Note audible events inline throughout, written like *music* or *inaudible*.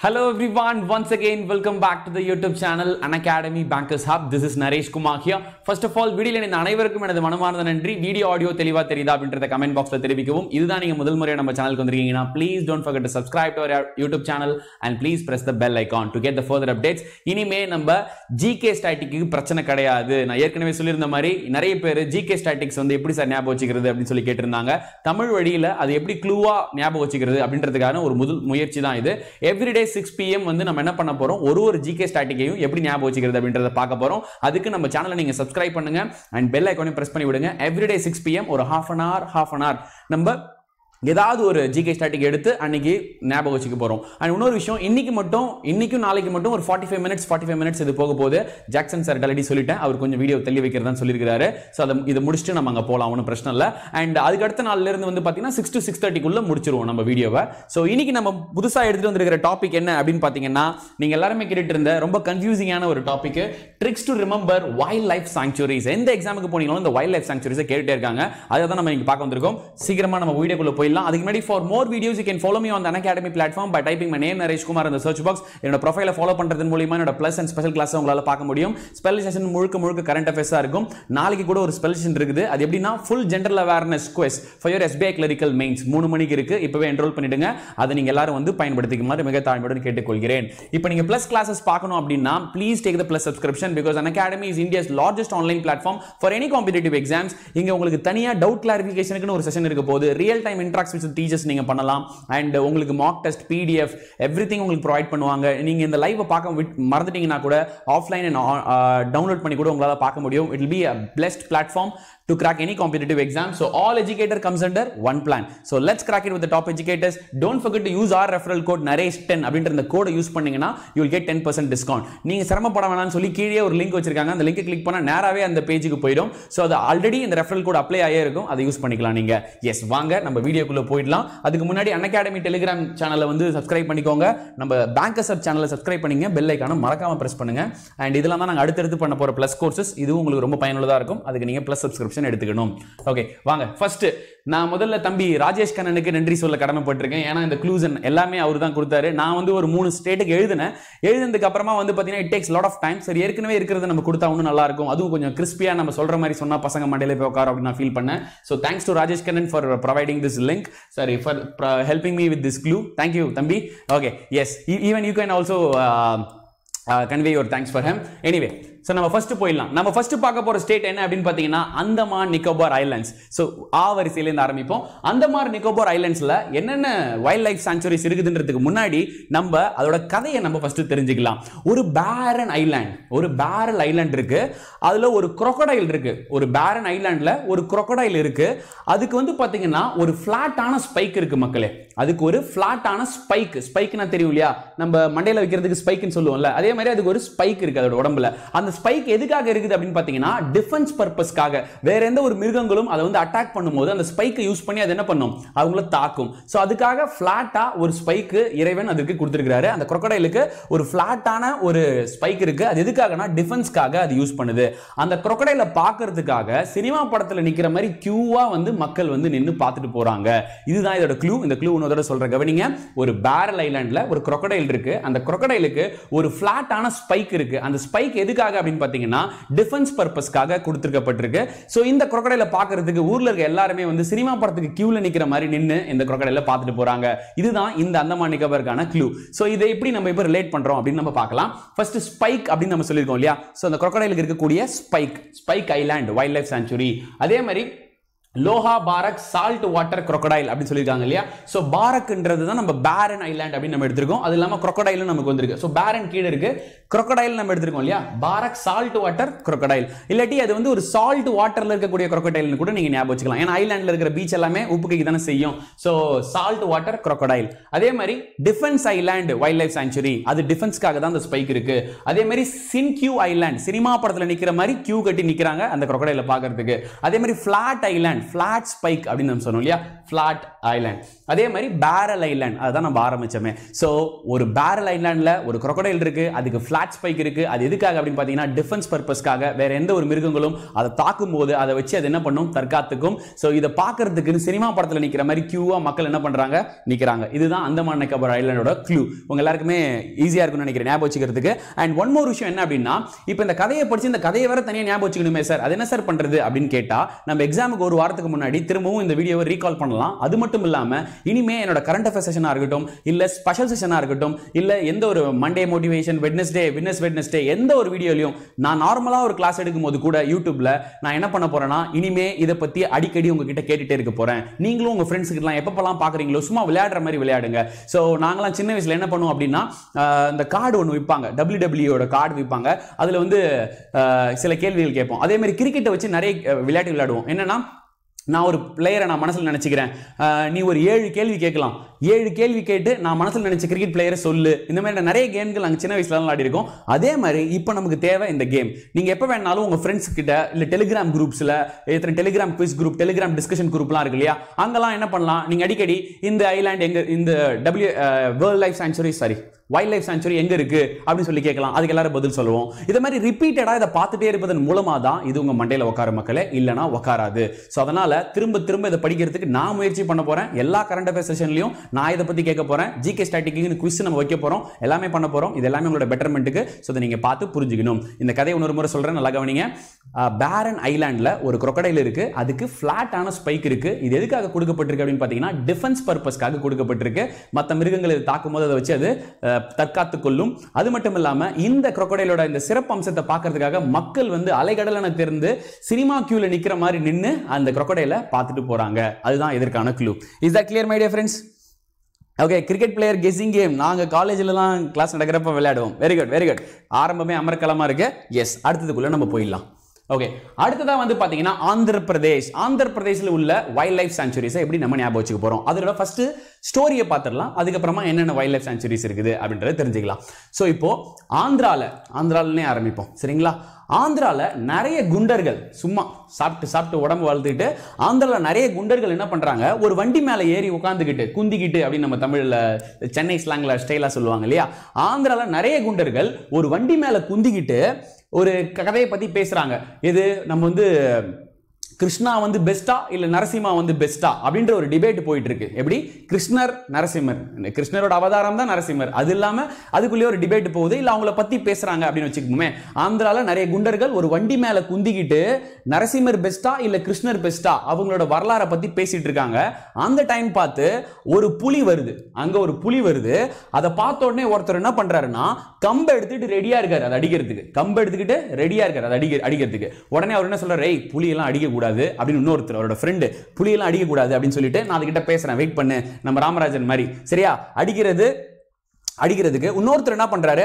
Hello everyone, once again welcome back to the YouTube channel An Academy Bankers Hub. This is Naresh Kumar here. First of all, வீடியோல இந்த அனைவருக்கும் எனது மனமார்ந்த நன்றி video audio தெளிவா தெரியுதா அப்படின்றத கமெண்ட் பாக்ஸ்ல தெரிவிக்கவும் இதுதான் நீங்க முதல் முறை நம்ம சேனலுக்கு வந்திருக்கீங்கன்னா please don't forget to subscribe to our YouTube channel and please press the bell icon to get the further updates இனிமே நம்ம ஜிகே ஸ்டாட்டிக்கு பிரச்சனை கிடையாது நான் ஏற்கனவே சொல்லியிருந்த மாதிரி நிறைய பேர் ஜிகே ஸ்டாட்டிக்ஸ் வந்து எப்படி சார் ஞாபகம் வச்சுக்கிறது அப்படின்னு சொல்லி கேட்டிருந்தாங்க தமிழ் வழியில் அது எப்படி க்ளூவா ஞாபகம் வச்சுக்கிறது அப்படின்றதுக்கான ஒரு முதல் முயற்சி தான் இது எவ்ரிடே சிக்ஸ் பிஎம் வந்து நம்ம என்ன பண்ண போறோம் ஒரு ஒரு ஜிகே ஸ்டாட்டிக்கையும் எப்படி ஞாபகம் வச்சுக்கிறது அப்படின்றத பார்க்க போறோம் அதுக்கு நம்ம சேனலை நீங்க சப்ஸ்கிரைப் பண்ணுங்க அண்ட் பெல் ஐக்கானையும் பிரஸ் பண்ணி விடுங்க எவ்ரிடே சிக்ஸ் பிஎம் ஒரு half an hour half an hour நம்ம ஏதாவது ஒரு ஜிகே ஸ்டாட்டிக் எடுத்து அன்னைக்கு ஞாபகம் வச்சுக்க போகிறோம் அண்ட் இன்னொரு விஷயம் இன்னைக்கு மட்டும் இன்னைக்கும் நாளைக்கு மட்டும் ஒரு forty five minutes forty five minutes இது போக போது ஜாக்சன் சார் ஆல்ரெடி சொல்லிட்டேன் அவர் கொஞ்சம் வீடியோ தள்ளி வைக்கிறதா சொல்லியிருக்காரு ஸோ அதை இதை முடிச்சுட்டு நம்ம அங்கே போகலாம் ஒன்றும் பிரச்சனை இல்லை அண்ட் அதுக்கடுத்த நாள்லேருந்து வந்து பார்த்தீங்கன்னா சிக்ஸ் டு சிக்ஸ் தேர்ட்டிக்குள்ளே முடிச்சிருவோம் நம்ம வீடியோவை ஸோ இன்னைக்கு நம்ம புதுசாக எடுத்துகிட்டு வந்திருக்கிற டாபிக் என்ன அப்படின்னு பார்த்தீங்கன்னா நீங்கள் எல்லாருமே கேட்டுட்டு இருந்த ரொம்ப கன்ஃபியூசிங்கான ஒரு topic tricks to remember wildlife sanctuaries எந்த எக்ஸாமுக்கு போனீங்களோ இந்த வைல்ட் லைஃப் சாங்சுரிஸை கேட்டுட்டே இருக்காங்க அதை தான் நம்ம இங்கே பார்க்க வந்திருக்கோம் சீக்கிரமாக நம்ம வீடியோக்குள்ளே போய் போயிடலாம் அதுக்கு முன்னாடி for more videos you can follow me on Unacademy platform by typing my name Naresh Kumar அந்த சர்ச் பாக்ஸ் என்னோட ப்ரொஃபைல ஃபாலோ பண்ணுறது மூலியமாக என்னோட ப்ளஸ் அண்ட் ஸ்பெஷல் கிளாஸ் உங்களால் பார்க்க முடியும் ஸ்பெல் செஷன் முழுக்க முழுக்க கரண்ட் அஃபேர்ஸாக இருக்கும் நாளைக்கு கூட ஒரு ஸ்பெல் செஷன் இருக்குது அது எப்படின்னா full general awareness quiz for your SBI clerical mains மூணு மணிக்கு இருக்கு இப்பவே என்ரோல் பண்ணிடுங்க அதை நீங்கள் எல்லாரும் வந்து பயன்படுத்திக்குமாறு மிக தாழ்மையுடன் கேட்டுக்கொள்கிறேன் இப்போ நீங்கள் ப்ளஸ் கிளாஸஸ் பார்க்கணும் அப்படின்னா please take the plus subscription because Unacademy is India's largest online platform for any competitive exams இங்கே உங்களுக்கு தனியாக டவுட் கிளாரிஃபிகேஷனுக்குன்னு ஒரு செஷன் இருக்க போது real time inter interacts with teachers நீங்கள் பண்ணலாம் அண்ட் உங்களுக்கு mock test PDF everything உங்களுக்கு ப்ரொவைட் பண்ணுவாங்க நீங்கள் இந்த லைவை பார்க்க விட் மறந்துட்டீங்கன்னா கூட ஆஃப்லைன் அண்ட் டவுன்லோட் பண்ணி கூட உங்களால் பார்க்க முடியும் it be a blessed platform to crack any competitive exam. So all educator comes under one plan. So let's crack it with the top educators. Don't forget to use our referral code NARESH10 அப்படின்ற இந்த கோடை use பண்ணீங்கன்னா you'll will ten 10% discount. நீங்க சிரமப்பட வேணாம்னு சொல்லி கீழே ஒரு link வச்சிருக்காங்க அந்த லிங்கை கிளிக் பண்ணா நேராகவே அந்த பேஜுக்கு போயிடும். ஸோ அது ஆல்ரெடி இந்த ரெஃபரல் கோட் அப்ளை ஆகியே இருக்கும் அதை யூஸ் பண்ணிக்கலாம் நீங்க எஸ் வாங்க நம்ம வீடியோக்குள்ள போயிடலாம் அதுக்கு முன்னாடி அகாடமி டெலிகிராம் சேனலை வந்து சப்ஸ்கிரைப் பண்ணிக்கோங்க நம்ம பேங்க் சப் சேனலை சப்ஸ்கிரைப் பண்ணிங்க பெல் ஐக்கானும் மறக்காம ப்ரெஸ் பண்ணுங்க அண்ட் இதெல்லாம் தான் நாங்கள் அடுத்தடுத்து பண்ண போற ப்ளஸ் கோர்சஸ் இதுவும் உங்களுக்கு ரொம்ப பயனுள்ளதாக இருக்கும் அதுக்கு நீங்கள் ப்ளஸ் சப்ஸ்கிரிப்ஷன் செக்ஷன் எடுத்துக்கணும் ஓகே வாங்க ஃபர்ஸ்ட் நான் முதல்ல தம்பி ராஜேஷ் கண்ணனுக்கு நன்றி சொல்ல கடமைப்பட்டிருக்கேன் ஏன்னா இந்த க்ளூசன் எல்லாமே அவர் தான் கொடுத்தாரு நான் வந்து ஒரு மூணு ஸ்டேட்டுக்கு எழுதினேன் எழுதுனதுக்கு அப்புறமா வந்து பார்த்தீங்கன்னா it takes lot of time சரி ஏற்கனவே இருக்கிறது நம்ம கொடுத்தா இன்னும் நல்லா இருக்கும் அதுவும் கொஞ்சம் கிறிஸ்பியாக நம்ம சொல்கிற மாதிரி சொன்னால் பசங்க மண்டையில் போய் உட்கார அப்படின்னு நான் ஃபீல் பண்ணேன் so thanks to Rajesh Kannan for providing this link sorry for helping me with this clue thank you தம்பி okay yes even you can also convey your thanks for him anyway so நம்ம ஃபர்ஸ்ட் போயிடலாம் நம்ம ஃபர்ஸ்ட் பார்க்க போகிற state என்ன அப்படின்னு பார்த்தீங்கன்னா Andaman Nicobar islands so ah வரிசையிலேருந்து ஆரம்பிப்போம் அந்தமான் நிக்கோபார் ஐலாண்ட்ஸில் என்னென்ன வைல்ட் லைஃப் சாங்சுரிஸ் இருக்குதுன்றதுக்கு முன்னாடி நம்ம அதோட கதையை நம்ம ஃபஸ்ட்டு தெரிஞ்சுக்கலாம் ஒரு பேரன் ஐலாண்ட் ஒரு பேரல் ஐலாண்ட் இருக்குது அதில் ஒரு குரொக்கடைல் இருக்குது ஒரு பேரன் ஐலாண்டில் ஒரு குரொக்கடைல் இருக்குது அதுக்கு வந்து பார்த்தீங்கன்னா ஒரு ஃப்ளாட்டான ஸ்பைக் இருக்குது மக்களே அதுக்கு ஒரு ஃப்ளாட்டான ஸ்பைக் ஸ்பைக்னா தெரியும் இல்லையா நம்ம மண்டையில் வைக்கிறதுக்கு ஸ்பைக்குன்னு சொல்லுவோம்ல அதே மாதிரி அதுக்கு ஒரு ஸ்பைக் இருக்குது அதோட உடம்புல அந்த ஸ்பைக் எதுக்காக இருக்குது அப்படின்னு பார்த்தீங்கன்னா டிஃபென்ஸ் பர்பஸ்க்காக வேற எந்த ஒரு மிருகங்களும் அதை வந்து அட்டாக் பண்ணும்போது அந்த ஸ்பைக்கை யூஸ் பண்ணி அது என்ன பண்ணும் அவங்கள தாக்கும் ஸோ அதுக்காக ஃப்ளாட்டாக ஒரு ஸ்பைக்கு இறைவன் அதுக்கு கொடுத்துருக்கிறாரு அந்த குரொக்கடைலுக்கு ஒரு ஃப்ளாட்டான ஒரு ஸ்பைக் இருக்கு அது எதுக்காகனா டிஃபென்ஸ்க்காக அது யூஸ் பண்ணுது அந்த குரக்கடையில் பார்க்கறதுக்காக சினிமா படத்தில் நிற்கிற மாதிரி கியூவாக வந்து மக்கள் வந்து நின்று பார்த்துட்டு போகிறாங்க இதுதான் இதோட க்ளூ இந்த க்ளூ ஒன்னு தடவை சொல்கிற கவனிங்க ஒரு பேரல் ஐலாண்டில் ஒரு குரக்கடைல் இருக்கு அந்த குரக்கடைலுக்கு ஒரு ஃப்ளாட்டான ஸ்பைக் இருக்கு அந்த ஸ்பைக் எதுக்காக அப்படின்னு பார்த்தீங்கன்னா டிஃபென்ஸ் பர்பஸ்க்காக கொடுத்துருக்கப்பட்டிருக்கு ஸோ இந்த குரக்கடையில் பார்க்கறதுக்கு ஊரில் இருக்க எல்லாருமே வந்து சினிமா படத்துக்கு கியூவில் நிற்கிற மாதிரி நின்று இந்த குரக்கடையில் பார்த்துட்டு போகிறாங்க இதுதான் இந்த அந்தமான் நிக்கோபருக்கான க்ளூ ஸோ இதை எப்படி நம்ம இப்போ ரிலேட் பண்ணுறோம் அப்படின்னு நம்ம பார்க்கலாம் ஃபர்ஸ்ட் ஸ்பைக் அப்படின்னு நம்ம சொல்லியிருக்கோம் இல்லையா ஸோ அந்த குரக்கடையிலுக்கு இருக்கக்கூடிய spike spike island wildlife sanctuary அதே மாதிரி Lohabarrack salt water crocodile அப்படின்னு சொல்லியிருக்காங்க இல்லையா ஸோ பாரக்ன்றது தான் நம்ம பேரன் ஐலாண்ட் அப்படின்னு நம்ம எடுத்திருக்கோம் அது இல்லாமல் குரொக்கடைலும் நமக்கு வந்திருக்கு ஸோ பேரன் கீழே இருக்கு crocodile நம்ம எடுத்துருக்கோம் இல்லையா பாரக் சால்ட் வாட்டர் crocodile இல்லாட்டி அது வந்து ஒரு சால்ட் வாட்டர்ல இருக்கக்கூடிய crocodile கூட நீங்க ஞாபகம் வச்சுக்கலாம் ஏன்னா ஐலாண்ட்ல இருக்கிற பீச் எல்லாமே உப்பு கைக்கு தானே செய்யும் ஸோ சால்ட் வாட்டர் crocodile அதே மாதிரி defence island wildlife sanctuary அது டிஃபென்ஸ்க்காக தான் அந்த ஸ்பைக் இருக்கு அதே மாதிரி சின் கியூ ஐலாண்ட் சினிமா படத்தில் நிற்கிற மாதிரி கியூ கட்டி நிற்கிறாங்க அந்த crocodile பார்க்கறதுக்கு அதே மாதிரி ஃபிளாட் ஐலாண்ட் ஃபிளாட் ஸ்பைக் அப்படின்னு நம்ம சொன்னோம் இல்லையா ஃப்ளாட் ஐலாண்ட் அதே மாதிரி பேரல் ஐலாண்ட் அதுதான் நம்ம ஆரம்பித்தோமே ஸோ ஒரு பேரல் ஐலாண்டில் ஒரு குரொக்கடைல் இருக்குது அதுக்கு ஃப்ளாட் ஸ்பைக் இருக்குது அது எதுக்காக அப்படின்னு பார்த்தீங்கன்னா டிஃபென்ஸ் பர்பஸ்க்காக வேறு எந்த ஒரு மிருகங்களும் அதை தாக்கும் போது அதை வச்சு அது என்ன பண்ணும் தற்காத்துக்கும் ஸோ இதை பார்க்கறதுக்குன்னு சினிமா படத்தில் நிற்கிற மாதிரி க்யூவாக மக்கள் என்ன பண்ணுறாங்க நிற்கிறாங்க இதுதான் அந்தமான் நிக்கோபர் ஐலாண்டோட க்ளூ உங்கள் எல்லாருக்குமே ஈஸியாக இருக்கும்னு நினைக்கிறேன் ஞாபகம் வச்சுக்கிறதுக்கு அண்ட் ஒன் மோர் விஷயம் என்ன அப்படின்னா இப்போ இந்த கதையை படித்து இந்த கதையை வேறு தனியாக ஞாபகம் வச்சுக்கணுமே சார் அது என்ன சார் பண்ணுறது அப்படின்னு கேட்டால் நம்ம எக்ஸாமுக்கு ஒரு வாரத்துக்கு முன்னாடி திரும்பவும் இந்த வீடியோவை ரீகால் பண்ணலாம் பண்ணலாம் அது மட்டும் இல்லாமல் இனிமே என்னோட கரண்ட் அஃபேர் செஷனாக இருக்கட்டும் இல்லை ஸ்பெஷல் செஷனாக இருக்கட்டும் இல்லை எந்த ஒரு Monday motivation Wednesday witness Wednesday எந்த ஒரு வீடியோலையும் நான் நார்மலாக ஒரு கிளாஸ் எடுக்கும் போது கூட யூடியூப்பில் நான் என்ன பண்ண போகிறேன்னா இனிமே இதை பற்றி அடிக்கடி உங்ககிட்ட கேட்டுகிட்டே இருக்க போகிறேன் நீங்களும் உங்கள் ஃப்ரெண்ட்ஸுக்கெல்லாம் எப்பப்பெல்லாம் பார்க்குறீங்களோ சும்மா விளையாடுற மாதிரி விளையாடுங்க ஸோ நாங்களாம் சின்ன வயசில் என்ன பண்ணுவோம் அப்படின்னா இந்த கார்டு ஒன்று விற்பாங்க டபிள்யூ டபிள்யூட e கார்டு விற்பாங்க அதில் வந்து சில கேள்விகள் கேட்போம் அதே மாதிரி கிரிக்கெட்டை வச்சு நிறைய விளையாட்டு விளையாடுவோம் என்னன்னா நான் ஒரு பிளேயரை நான் மனசில் நினச்சிக்கிறேன் நீ ஒரு ஏழு கேள்வி கேட்கலாம் ஏழு கேள்வி கேட்டு நான் மனசில் நினச்ச கிரிக்கெட் பிளேயரை சொல்லு இந்த மாதிரி நிறைய கேம்கள் நாங்கள் சின்ன வயசுலாம் விளையாடிருக்கோம் அதே மாதிரி இப்போ நமக்கு தேவை இந்த கேம் நீங்கள் எப்போ வேணாலும் உங்கள் ஃப்ரெண்ட்ஸ் கிட்ட இல்லை டெலிகிராம் குரூப்ஸில் எத்தனை Telegram quiz group Telegram discussion குரூப்லாம் இருக்கு இல்லையா அங்கெல்லாம் என்ன பண்ணலாம் நீங்கள் அடிக்கடி இந்த ஐலாண்ட் எங்கள் இந்த W world life sanctuary sorry wildlife sanctuary எங்கே இருக்குது அப்படின்னு சொல்லி கேட்கலாம் அதுக்கு எல்லாரும் பதில் சொல்லுவோம் இதை மாதிரி ரிப்பீட்டடாக இதை பார்த்துட்டே இருப்பதன் மூலமாக தான் இது உங்கள் மண்டையில் உட்கார மக்களே இல்லைனா உட்காராது ஸோ அதனால் திரும்ப திரும்ப இதை படிக்கிறதுக்கு நான் முயற்சி பண்ண போகிறேன் எல்லா கரண்ட் அஃபேர் செஷன்லையும் நான் இதை பற்றி கேட்க போகிறேன் ஜிகே ஸ்டாட்டிக்கு குவிஸ் நம்ம வைக்க போகிறோம் எல்லாமே பண்ண போகிறோம் இது எல்லாமே உங்களோட பெட்டர்மெண்ட்டுக்கு ஸோ அதை நீங்கள் பார்த்து புரிஞ்சுக்கணும் இந்த கதையை இன்னொரு முறை சொல்கிறேன் நல்லா கவனிங்க பேரன் ஐலாண்டில் ஒரு crocodile இருக்குது அதுக்கு ஃப்ளாட்டான ஸ்பைக் இருக்குது இது எதுக்காக கொடுக்கப்பட்டிருக்கு அப்படின்னு பார்த்தீங்கன்னா டிஃபென்ஸ் பர்பஸ்க்காக கொடுக்கப்பட்டிருக்கு மற்ற மிருகங்களை தாக்கும் போது அதை வச்சு அது தற்காத்து கொள்ளும் அது மட்டும் இல்லாம இந்த குரொக்கடைலோட இந்த சிறப்பு அம்சத்தை பாக்குறதுக்காக மக்கள் வந்து அலைகடலனை தெரிந்து சினிமா கியூல நிக்கிற மாதிரி நின்று அந்த குரொக்கடையில பார்த்துட்டு போறாங்க அதுதான் இதற்கான clue is that clear my friends okay cricket player guessing game நாங்கள் தான் கிளாஸ் நடக்கிறப்ப விளையாடுவோம் வெரி குட் வெரி குட் ஆரம்பமே அமர்கலமாக இருக்கு எஸ் அடுத்ததுக்குள்ளே நம்ம போயிடலாம் ஓகே அடுத்ததாக வந்து பார்த்தீங்கன்னா ஆந்திர பிரதேஷ் ஆந்திர பிரதேசில் உள்ள வைல்ட் லைஃப் சாங்சுரிஸை எப்படி நம்ம ஞாபகம் வச்சுக்க போகிறோம் அதோட ஃபர்ஸ்ட் ஸ்டோரியை பார்த்துடலாம் அதுக்கப்புறமா என்னென்ன வைல்ட் லைஃப் சாங்சுரிஸ் இருக்குது அப்படின்றத தெரிஞ்சுக்கலாம் ஸோ இப்போது ஆந்திராவில் ஆந்திராவிலே ஆரம்பிப்போம் சரிங்களா ஆந்திராவில் நிறைய குண்டர்கள் சும்மா சாப்பிட்டு சாப்பிட்டு உடம்பு வளர்த்துக்கிட்டு ஆந்திராவில் நிறைய குண்டர்கள் என்ன பண்ணுறாங்க ஒரு வண்டி மேலே ஏறி உட்காந்துக்கிட்டு குந்திக்கிட்டு அப்படின்னு நம்ம தமிழில் சென்னை ஸ்லாங்கில் ஸ்டைலாக சொல்லுவாங்க இல்லையா ஆந்திராவில் நிறைய குண்டர்கள் ஒரு வண்டி மேலே குந்திக்கிட்டு ஒரு கதையை பற்றி பேசுகிறாங்க இது நம்ம வந்து கிருஷ்ணா வந்து பெஸ்டா இல்லை நரசிம்மா வந்து பெஸ்டா அப்படின்ற ஒரு டிபேட் போயிட்டு இருக்கு எப்படி கிருஷ்ணர் நரசிம்மர் கிருஷ்ணரோட அவதாரம் தான் நரசிம்மர் அது இல்லாமல் அதுக்குள்ளேயே ஒரு டிபேட் போகுது இல்லை அவங்கள பத்தி பேசுகிறாங்க அப்படின்னு வச்சுக்கோமே ஆந்திராவில் நிறைய குண்டர்கள் ஒரு வண்டி மேலே குந்திக்கிட்டு நரசிம்மர் பெஸ்டா இல்லை கிருஷ்ணர் பெஸ்டா அவங்களோட வரலாறை பற்றி பேசிட்டு இருக்காங்க அந்த டைம் பார்த்து ஒரு புலி வருது அங்கே ஒரு புலி வருது அதை பார்த்த உடனே ஒருத்தர் என்ன பண்றாருன்னா கம்பை எடுத்துட்டு ரெடியாக இருக்காரு அதை அடிக்கிறதுக்கு கம்பை எடுத்துக்கிட்டு ரெடியாக இருக்காரு அதை அடிக்க அடிக்கிறதுக்கு உடனே அவர் என்ன புலி எல்லாம் புலியெல்லாம் அடிக்கக்கூடாது அடிக்கக்கூடாது அப்படின்னு இன்னொருத்தர் அவரோட ஃப்ரெண்டு புளியெல்லாம் அடிக்கக்கூடாது அப்படின்னு சொல்லிட்டு நான் அதுக்கிட்ட பேசுகிறேன் வெயிட் பண்ணு நம்ம ராமராஜன் மாதிரி சரியா அடிக்கிறது அடிக்கிறதுக்கு இன்னொருத்தர் என்ன பண்ணுறாரு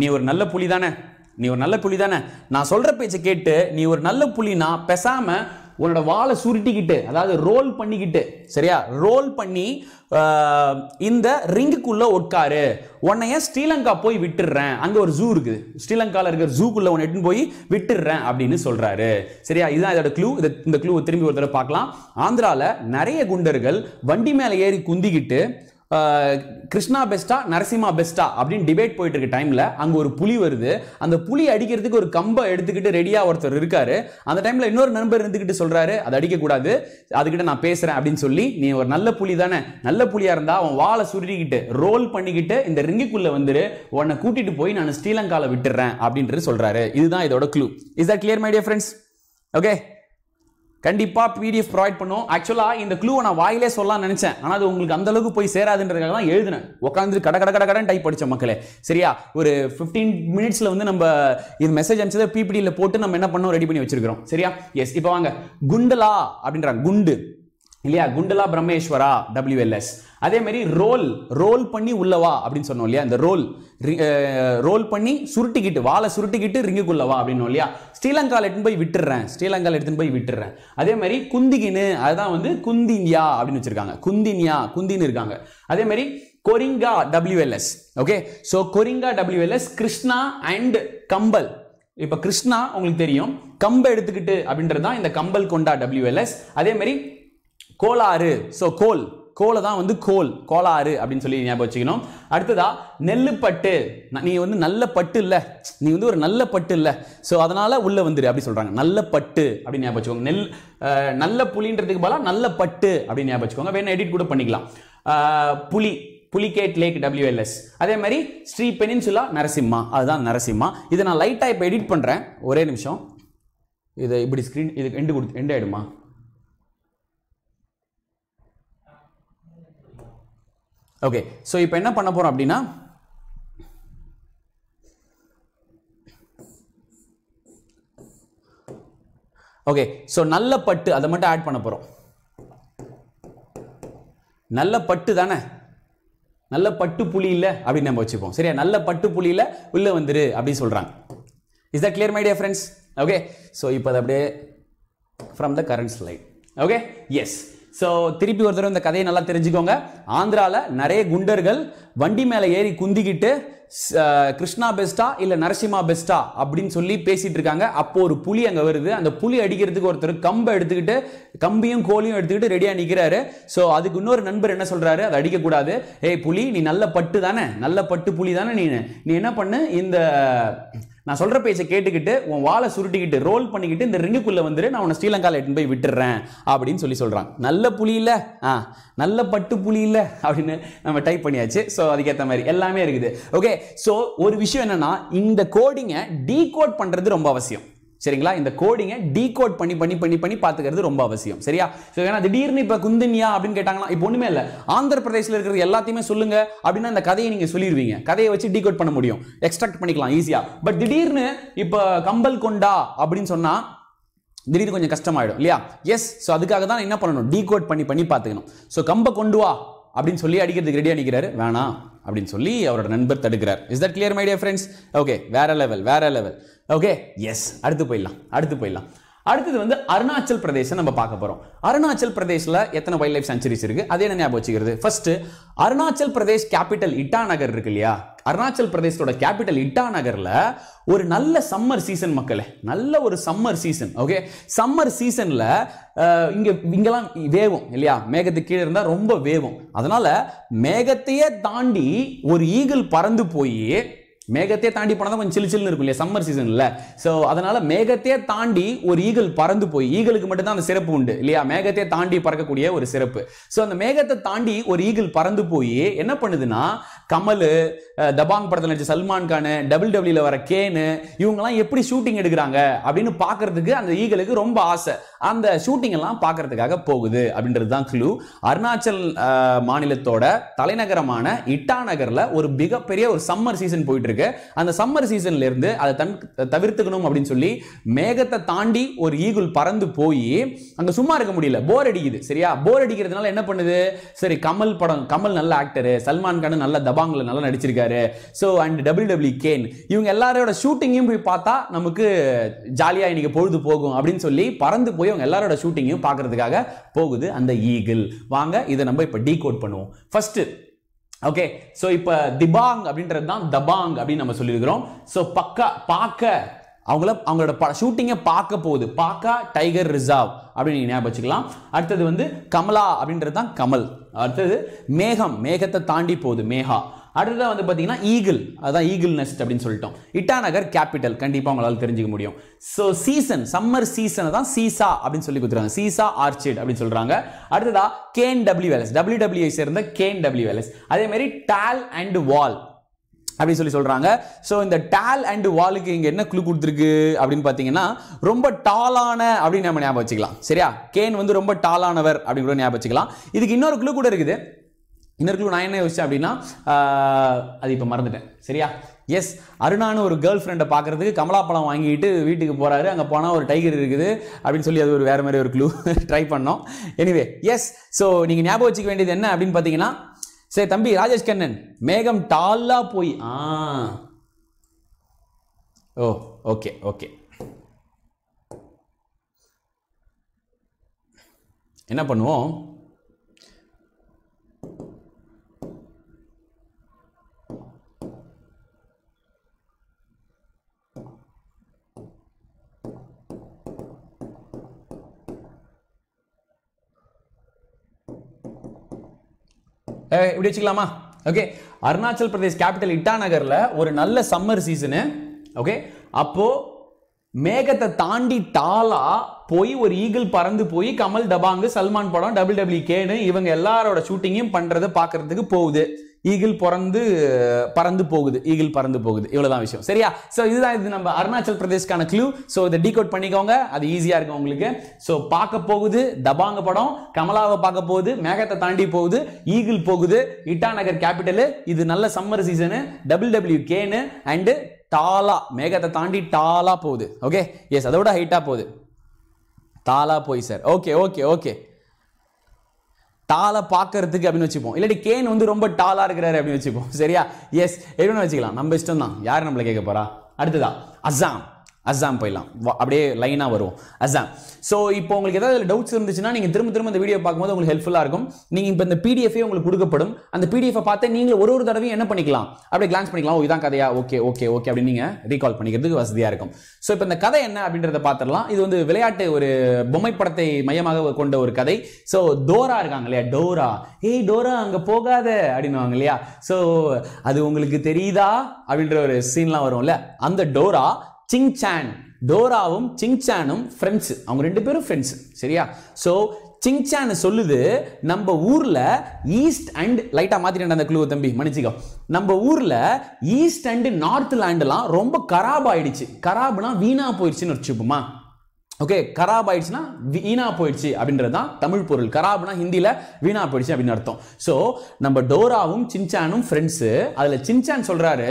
நீ ஒரு நல்ல புலி தானே நீ ஒரு நல்ல புலி தானே நான் சொல்கிற பேச்சை கேட்டு நீ ஒரு நல்ல புலினா பெசாமல் உன்னோட வாழை சுருட்டிக்கிட்டு அதாவது ரோல் பண்ணிக்கிட்டு சரியா ரோல் பண்ணி இந்த ரிங்குக்குள்ளே உட்காரு உன்னைய ஸ்ரீலங்கா போய் விட்டுடுறேன் அங்கே ஒரு ஜூ இருக்குது ஸ்ரீலங்காவில் இருக்கிற ஜூக்குள்ளே உன்னை எட்டுன்னு போய் விட்டுடுறேன் அப்படின்னு சொல்கிறாரு சரியா இதுதான் இதோட க்ளூ இந்த க்ளூ திரும்பி ஒரு தடவை பார்க்கலாம் ஆந்திராவில் நிறைய குண்டர்கள் வண்டி மேலே ஏறி குந்திக்கிட்டு கிருஷ்ணா பெஸ்டா நரசிம்மா பெஸ்டா அப்படின்னு டிபேட் போயிட்டு இருக்க டைமில் அங்கே ஒரு புலி வருது அந்த புலி அடிக்கிறதுக்கு ஒரு கம்பை எடுத்துக்கிட்டு ரெடியாக ஒருத்தர் இருக்காரு அந்த டைமில் இன்னொரு நண்பர் இருந்துக்கிட்டு சொல்கிறாரு அது அடிக்கக்கூடாது அதுக்கிட்ட நான் பேசுகிறேன் அப்படின்னு சொல்லி நீ ஒரு நல்ல புலி தானே நல்ல புலியாக இருந்தால் அவன் வாழை சுருட்டிக்கிட்டு ரோல் பண்ணிக்கிட்டு இந்த ரிங்குக்குள்ளே வந்துரு உன்னை கூட்டிகிட்டு போய் நான் ஸ்ரீலங்காவில் விட்டுறேன் அப்படின்றது சொல்கிறாரு இதுதான் இதோட clue is that clear my dear friends okay கண்டிப்பாக பிடிஎஃப் ப்ரொவைட் பண்ணுவோம் ஆக்சுவலாக இந்த க்ளூவை நான் வாயிலே சொல்லலாம் நினச்சேன் ஆனால் அது உங்களுக்கு அந்தளவுக்கு போய் சேராதுன்றதுக்காக தான் எழுதினேன் உட்காந்து கட கட கட கடன் டைப் படித்த மக்களே சரியா ஒரு ஃபிஃப்டீன் மினிட்ஸில் வந்து நம்ம இது மெசேஜ் அனுப்பிச்சதை பிபிடியில் போட்டு நம்ம என்ன பண்ணோம் ரெடி பண்ணி வச்சிருக்கிறோம் சரியா எஸ் இப்போ வாங்க குண்டலா அப்படின்றாங்க குண்டு இல்லையா குண்டலா பிரம்மேஸ்வரா டபிள்யூஎல்எஸ் அதே மாதிரி ரோல் ரோல் பண்ணி உள்ளவா அப்படின்னு சொன்னோம் இல்லையா இந்த ரோல் ரோல் பண்ணி சுருட்டிக்கிட்டு வாழை சுருட்டிக்கிட்டு ரிங்குக்குள்ளவா அப்படின்னு இல்லையா ஸ்ரீலங்காவில் எடுத்துன்னு போய் விட்டுறேன் ஸ்ரீலங்காவில் எடுத்துன்னு போய் விட்டுறேன் அதே மாதிரி குந்திகின்னு அதுதான் வந்து குந்தின்யா அப்படின்னு வச்சுருக்காங்க குந்தின்யா குந்தின்னு இருக்காங்க அதே மாதிரி Coringa WLS okay so Coringa WLS Krishna and கம்பல் இப்போ கிருஷ்ணா உங்களுக்கு தெரியும் கம்பை எடுத்துக்கிட்டு அப்படின்றது தான் இந்த கம்பல் கொண்டா டபிள்யூஎல்எஸ் அதே மாதிரி கோலாறு ஸோ கோல் கோலை தான் வந்து கோல் கோலாறு அப்படின்னு சொல்லி ஞாபகம் வச்சுக்கணும் அடுத்ததா நெல்லுப்பட்டு நீ வந்து நல்ல பட்டு இல்லை நீ வந்து ஒரு நல்ல பட்டு இல்லை ஸோ அதனால் உள்ளே வந்துரு அப்படி சொல்கிறாங்க நல்ல பட்டு அப்படின்னு ஞாபகம் வச்சுக்கோங்க நெல் நல்ல புலின்றதுக்கு பதிலாக நல்ல பட்டு அப்படின்னு ஞாபகம் வச்சுக்கோங்க வேணும் எடிட் கூட பண்ணிக்கலாம் புலி புலிகேட் லேக் டபிள்யூஎல்எஸ் அதே மாதிரி ஸ்ரீ பெனின்சுலா நரசிம்மா அதுதான் நரசிம்மா இதை நான் லைட்டாக இப்போ எடிட் பண்ணுறேன் ஒரே நிமிஷம் இதை இப்படி ஸ்க்ரீன் இதுக்கு எண்டு கொடுத்து எண்டு ஆகிடுமா ஓகே ஸோ இப்போ என்ன பண்ண போகிறோம் அப்படின்னா ஓகே ஸோ நல்ல பட்டு அதை மட்டும் ஆட் பண்ண போகிறோம் நல்ல பட்டு தானே நல்ல பட்டு புளி இல்லை அப்படின்னு நம்ம வச்சுப்போம் சரியா நல்ல பட்டு புளியில் உள்ளே வந்துரு அப்படின்னு சொல்கிறாங்க is the clear my friends okay so இப்போ அது அப்படியே from the current slide okay yes so திருப்பி ஒரு தடவை இந்த கதையை நல்லா தெரிஞ்சுக்கோங்க ஆந்திராவில் நிறைய குண்டர்கள் வண்டி மேலே ஏறி குந்திக்கிட்டு கிருஷ்ணா பெஸ்டா இல்லை நரசிம்மா பெஸ்டா அப்படின்னு சொல்லி பேசிட்டு இருக்காங்க அப்போ ஒரு புலி அங்கே வருது அந்த புலி அடிக்கிறதுக்கு ஒருத்தர் கம்பை எடுத்துக்கிட்டு கம்பியும் கோலியும் எடுத்துக்கிட்டு ரெடியாக நிற்கிறாரு ஸோ அதுக்கு இன்னொரு நண்பர் என்ன சொல்றாரு அதை அடிக்கக்கூடாது ஏய் புலி நீ நல்ல பட்டு தானே நல்ல பட்டு புலி தானே நீ நீ என்ன பண்ணு இந்த நான் சொல்கிற பேச்சை கேட்டுக்கிட்டு உன் வாழை சுருட்டிக்கிட்டு ரோல் பண்ணிக்கிட்டு இந்த ரிங்குக்குள்ளே வந்துட்டு நான் உன ஸ்ரீலங்காவில் எட்டுன்னு போய் விட்டுறேன் அப்படின்னு சொல்லி சொல்கிறாங்க நல்ல புளி இல்லை ஆ நல்ல பட்டு புளி இல்லை அப்படின்னு நம்ம டைப் பண்ணியாச்சு ஸோ அதுக்கேற்ற மாதிரி எல்லாமே இருக்குது ஓகே ஸோ ஒரு விஷயம் என்னென்னா இந்த கோடிங்கை டீ கோட் பண்ணுறது ரொம்ப அவசியம் சரிங்களா இந்த கோடிங்கை டீகோட் பண்ணி பண்ணி பண்ணி பண்ணி பார்த்துக்கிறது ரொம்ப அவசியம் சரியா ஸோ ஏன்னா திடீர்னு இப்போ குந்தினியா அப்படின்னு கேட்டாங்கன்னா இப்போ ஒன்றுமே இல்லை ஆந்திர பிரதேசில் இருக்கிறது எல்லாத்தையுமே சொல்லுங்க அப்படின்னா இந்த கதையை நீங்கள் சொல்லிடுவீங்க கதையை வச்சு டீகோட் பண்ண முடியும் எக்ஸ்ட்ராக்ட் பண்ணிக்கலாம் ஈஸியாக பட் திடீர்னு இப்போ கம்பல் கொண்டா அப்படின்னு சொன்னால் திடீர்னு கொஞ்சம் கஷ்டமாயிடும் இல்லையா எஸ் ஸோ அதுக்காக தான் என்ன பண்ணணும் டீகோட் பண்ணி பண்ணி பார்த்துக்கணும் ஸோ கம்பை கொண்டு வா அப்படின்னு சொல்லி அடிக்கிறதுக்கு ரெடியாக நிற்கிறாரு வேணாம் அப்படின்னு சொல்லி அவரோட நண்பர் தடுக்கிறார் is that clear my dear friends okay வேற லெவல் வேற லெவல் ஓகே எஸ் அடுத்து போயிடலாம் அடுத்து போயிடலாம் அடுத்தது வந்து அருணாச்சல் பிரதேசம் நம்ம பார்க்க போகிறோம் அருணாச்சல் பிரதேசில் எத்தனை வைல்ட் லைஃப் சென்ச்சுரிஸ் இருக்குது அதே என்ன ஞாபகம் வச்சுக்கிறது ஃபர்ஸ்ட் அருணாச்சல் பிரதேஷ் கேபிட்டல் இட்டா நகர் இருக்கு இல்லையா அருணாச்சல் பிரதேசத்தோட கேபிட்டல் இட்டா நகரில் ஒரு நல்ல சம்மர் சீசன் மக்களே நல்ல ஒரு சம்மர் சீசன் ஓகே சம்மர் சீசனில் இங்கே இங்கெல்லாம் வேவும் இல்லையா மேகத்துக்கு கீழே இருந்தால் ரொம்ப வேவும் அதனால் மேகத்தையே தாண்டி ஒரு ஈகிள் பறந்து போய் மேகத்தே தாண்டி போனால் தான் கொஞ்சம் சில்லு சில்லுன்னு இருக்கும் இல்லையா சம்மர் சீசனில் ஸோ அதனால் மேகத்தே தாண்டி ஒரு ஈகிள் பறந்து போய் ஈகிளுக்கு மட்டும்தான் அந்த சிறப்பு உண்டு இல்லையா மேகத்தையே தாண்டி பறக்கக்கூடிய ஒரு சிறப்பு ஸோ அந்த மேகத்தை தாண்டி ஒரு ஈகிள் பறந்து போய் என்ன பண்ணுதுன்னா கமல் தபாங் படத்தில் நடிச்ச சல்மான் கானு டபுள் டபிள்யூல e வர கேனு இவங்கெல்லாம் எப்படி ஷூட்டிங் எடுக்கிறாங்க அப்படின்னு பார்க்கறதுக்கு அந்த ஈகளுக்கு ரொம்ப ஆசை அந்த ஷூட்டிங் எல்லாம் பார்க்கறதுக்காக போகுது அப்படின்றது தான் க்ளூ அருணாச்சல் மாநிலத்தோட தலைநகரமான இட்டா நகர்ல ஒரு மிகப்பெரிய ஒரு சம்மர் சீசன் போயிட்டு இருக்கு இருக்கு அந்த சம்மர் சீசன்ல இருந்து அதை தன் தவிர்த்துக்கணும் அப்படின்னு சொல்லி மேகத்தை தாண்டி ஒரு ஈகுள் பறந்து போய் அங்க சும்மா இருக்க முடியல போர் அடிக்குது சரியா போர் அடிக்கிறதுனால என்ன பண்ணுது சரி கமல் படம் கமல் நல்ல ஆக்டர் சல்மான் கான் நல்ல தபாங்ல நல்லா நடிச்சிருக்காரு so and W W Kane இவங்க எல்லாரோட ஷூட்டிங்கையும் போய் பார்த்தா நமக்கு ஜாலியா இன்னைக்கு பொழுது போகும் அப்படின்னு சொல்லி பறந்து போய் அவங்க எல்லாரோட ஷூட்டிங்கையும் பார்க்கறதுக்காக போகுது அந்த ஈகிள் வாங்க இதை நம்ம இப்போ டீ கோட் பண்ணுவோம் ஃபர்ஸ்ட் ஓகே ஸோ இப்போ திபாங் அப்படின்றது தான் தபாங் அப்படின்னு நம்ம சொல்லியிருக்கிறோம் ஸோ பக்கா பார்க்க அவங்கள அவங்களோட ப ஷூட்டிங்கை பார்க்க போகுது பாக்கா டைகர் ரிசர்வ் அப்படின்னு நீங்கள் ஞாபகம் வச்சுக்கலாம் அடுத்தது வந்து கமலா அப்படின்றது தான் கமல் அடுத்தது மேகம் மேகத்தை தாண்டி போகுது மேகா அடுத்ததாக வந்து பார்த்தீங்கன்னா ஈகிள் அதுதான் ஈகிள் நெஸ்ட் அப்படின்னு சொல்லிட்டோம் இட்டாநகர் கேபிட்டல் கண்டிப்பாக உங்களால் தெரிஞ்சுக்க முடியும் ஸோ சீசன் சம்மர் சீசனை தான் சீசா அப்படின்னு சொல்லி கொடுத்துருக்காங்க சீசா ஆர்ச்சிட் அப்படின்னு சொல்கிறாங்க அடுத்ததாக கேன் டபிள்யூஎல்எஸ் டபிள்யூ சேர்ந்த கேன் டபிள்யூஎல்எஸ் அதேமாரி டால் அண்ட் வால் அப்படின்னு சொல்லி சொல்கிறாங்க ஸோ இந்த டால் அண்ட் வாலுக்கு இங்கே என்ன குழு கொடுத்துருக்கு அப்படின்னு பார்த்தீங்கன்னா ரொம்ப டாலான அப்படின்னு நம்ம ஞாபகம் வச்சுக்கலாம் சரியா கேன் வந்து ரொம்ப டாலானவர் அப்படின்னு கூட ஞாபகம் வச்சுக்கலாம் இதுக்கு இன்னொரு குழு கூட இருக்குது இன்னொரு நான் என்ன யோசிச்சேன் அப்படின்னா அது இப்போ மறந்துட்டேன் சரியா எஸ் அருணான்னு ஒரு கேர்ள் ஃப்ரெண்டை பார்க்குறதுக்கு கமலாப்பழம் வாங்கிட்டு வீட்டுக்கு போகிறாரு அங்கே போனால் ஒரு டைகர் இருக்குது அப்படின்னு சொல்லி அது ஒரு வேறு மாதிரி ஒரு க்ளூ ட்ரை *laughs* பண்ணோம் எனிவே எஸ் ஸோ நீங்கள் ஞாபகம் வச்சுக்க வேண்டியது என்ன அப்படின்னு பார்த்தீங்கன்னா சரி தம்பி ராஜேஷ் கண்ணன் மேகம் டால்லாக போய் ஆ ஓ ஓகே ஓகே என்ன பண்ணுவோம் இப்படி வச்சுக்கலாமா ஓகே அருணாச்சல் பிரதேஷ் கேபிட்டல் இட்டாநகரில் ஒரு நல்ல சம்மர் சீசனு ஓகே அப்போது மேகத்தை தாண்டி தாளா போய் ஒரு ஈகிள் பறந்து போய் கமல் டபாங்கு சல்மான் படம் டபிள் டபிள்யூ கேனு இவங்க எல்லாரோட ஷூட்டிங்கையும் பண்ணுறதை பார்க்கறதுக்கு போகுது ஈகிள் பிறந்து பறந்து போகுது ஈகிள் பறந்து போகுது இவ்வளோதான் விஷயம் சரியா ஸோ இதுதான் இது நம்ம அருணாச்சல் பிரதேஷ்க்கான க்ளூ ஸோ இதை டீகோட் பண்ணிக்கோங்க அது ஈஸியாக இருக்கும் உங்களுக்கு ஸோ பார்க்க போகுது தபாங்க படம் கமலாவை பார்க்க போகுது மேகத்தை தாண்டி போகுது ஈகிள் போகுது இட்டா நகர் கேபிட்டலு இது நல்ல summer season double W Kane and டாலா மேகத்தை தாண்டி டாலா போகுது ஓகே எஸ் அதோட ஹைட்டாக போகுது தாலா போய் சார் ஓகே ஓகே ஓகே டாலை பார்க்கறதுக்கு அப்படின்னு வச்சுப்போம் இல்லாட்டி கேன் வந்து ரொம்ப டாலாக இருக்கிறாரு அப்படின்னு வச்சுப்போம் சரியா எஸ் எப்படின்னு வச்சுக்கலாம் நம்ம இஷ்டம் தான் யார் நம்மளை கேட்க போறா அடுத்ததா அசாம் அஸ்ஸாம் போயிடலாம் அப்படியே லைனாக வரும் அஸ்ஸாம் ஸோ இப்போ உங்களுக்கு ஏதாவது டவுட்ஸ் இருந்துச்சுன்னா நீங்கள் திரும்ப திரும்ப இந்த வீடியோ பார்க்கும்போது உங்களுக்கு ஹெல்ப்ஃபுல்லாக இருக்கும் நீங்கள் இப்போ இந்த பிடிஎஃபே உங்களுக்கு கொடுக்கப்படும் அந்த பிடிஎஃபை பார்த்து நீங்கள் ஒரு ஒரு தடவையும் என்ன பண்ணிக்கலாம் அப்படியே கிளான்ஸ் பண்ணிக்கலாம் ஓ இதான் கதையா ஓகே ஓகே ஓகே அப்படின்னு நீங்கள் ரீகால் பண்ணிக்கிறதுக்கு வசதியாக இருக்கும் ஸோ இப்போ இந்த கதை என்ன அப்படின்றத பார்த்துடலாம் இது வந்து விளையாட்டு ஒரு பொம்மை படத்தை மையமாக கொண்ட ஒரு கதை ஸோ டோரா இருக்காங்க இல்லையா டோரா ஏய் டோரா அங்கே போகாத அப்படின்னுவாங்க இல்லையா ஸோ அது உங்களுக்கு தெரியுதா அப்படின்ற ஒரு சீன்லாம் வரும்ல அந்த டோரா சிங்சான் டோராவும் சிங்சானும் ஃப்ரெண்ட்ஸு அவங்க ரெண்டு பேரும் ஃப்ரெண்ட்ஸ் சரியா ஸோ சிங்சான் சொல்லுது நம்ம ஊரில் ஈஸ்ட் அண்ட் லைட்டாக மாற்றிட்டு அந்த குழுவை தம்பி மன்னிச்சிக்கோ நம்ம ஊரில் ஈஸ்ட் அண்ட் நார்த் லேண்டுலாம் ரொம்ப கராப் ஆயிடுச்சு கராப்னா வீணாக போயிடுச்சுன்னு வச்சுப்போமா ஓகே கராப் ஆயிடுச்சுன்னா வீணா போயிடுச்சு அப்படின்றது தான் தமிழ் பொருள் கராப்னா ஹிந்தியில் வீணா போயிடுச்சு அப்படின்னு அர்த்தம் ஸோ நம்ம டோராவும் சின்சானும் ஃப்ரெண்ட்ஸு அதில் சின்சான் சொல்கிறாரு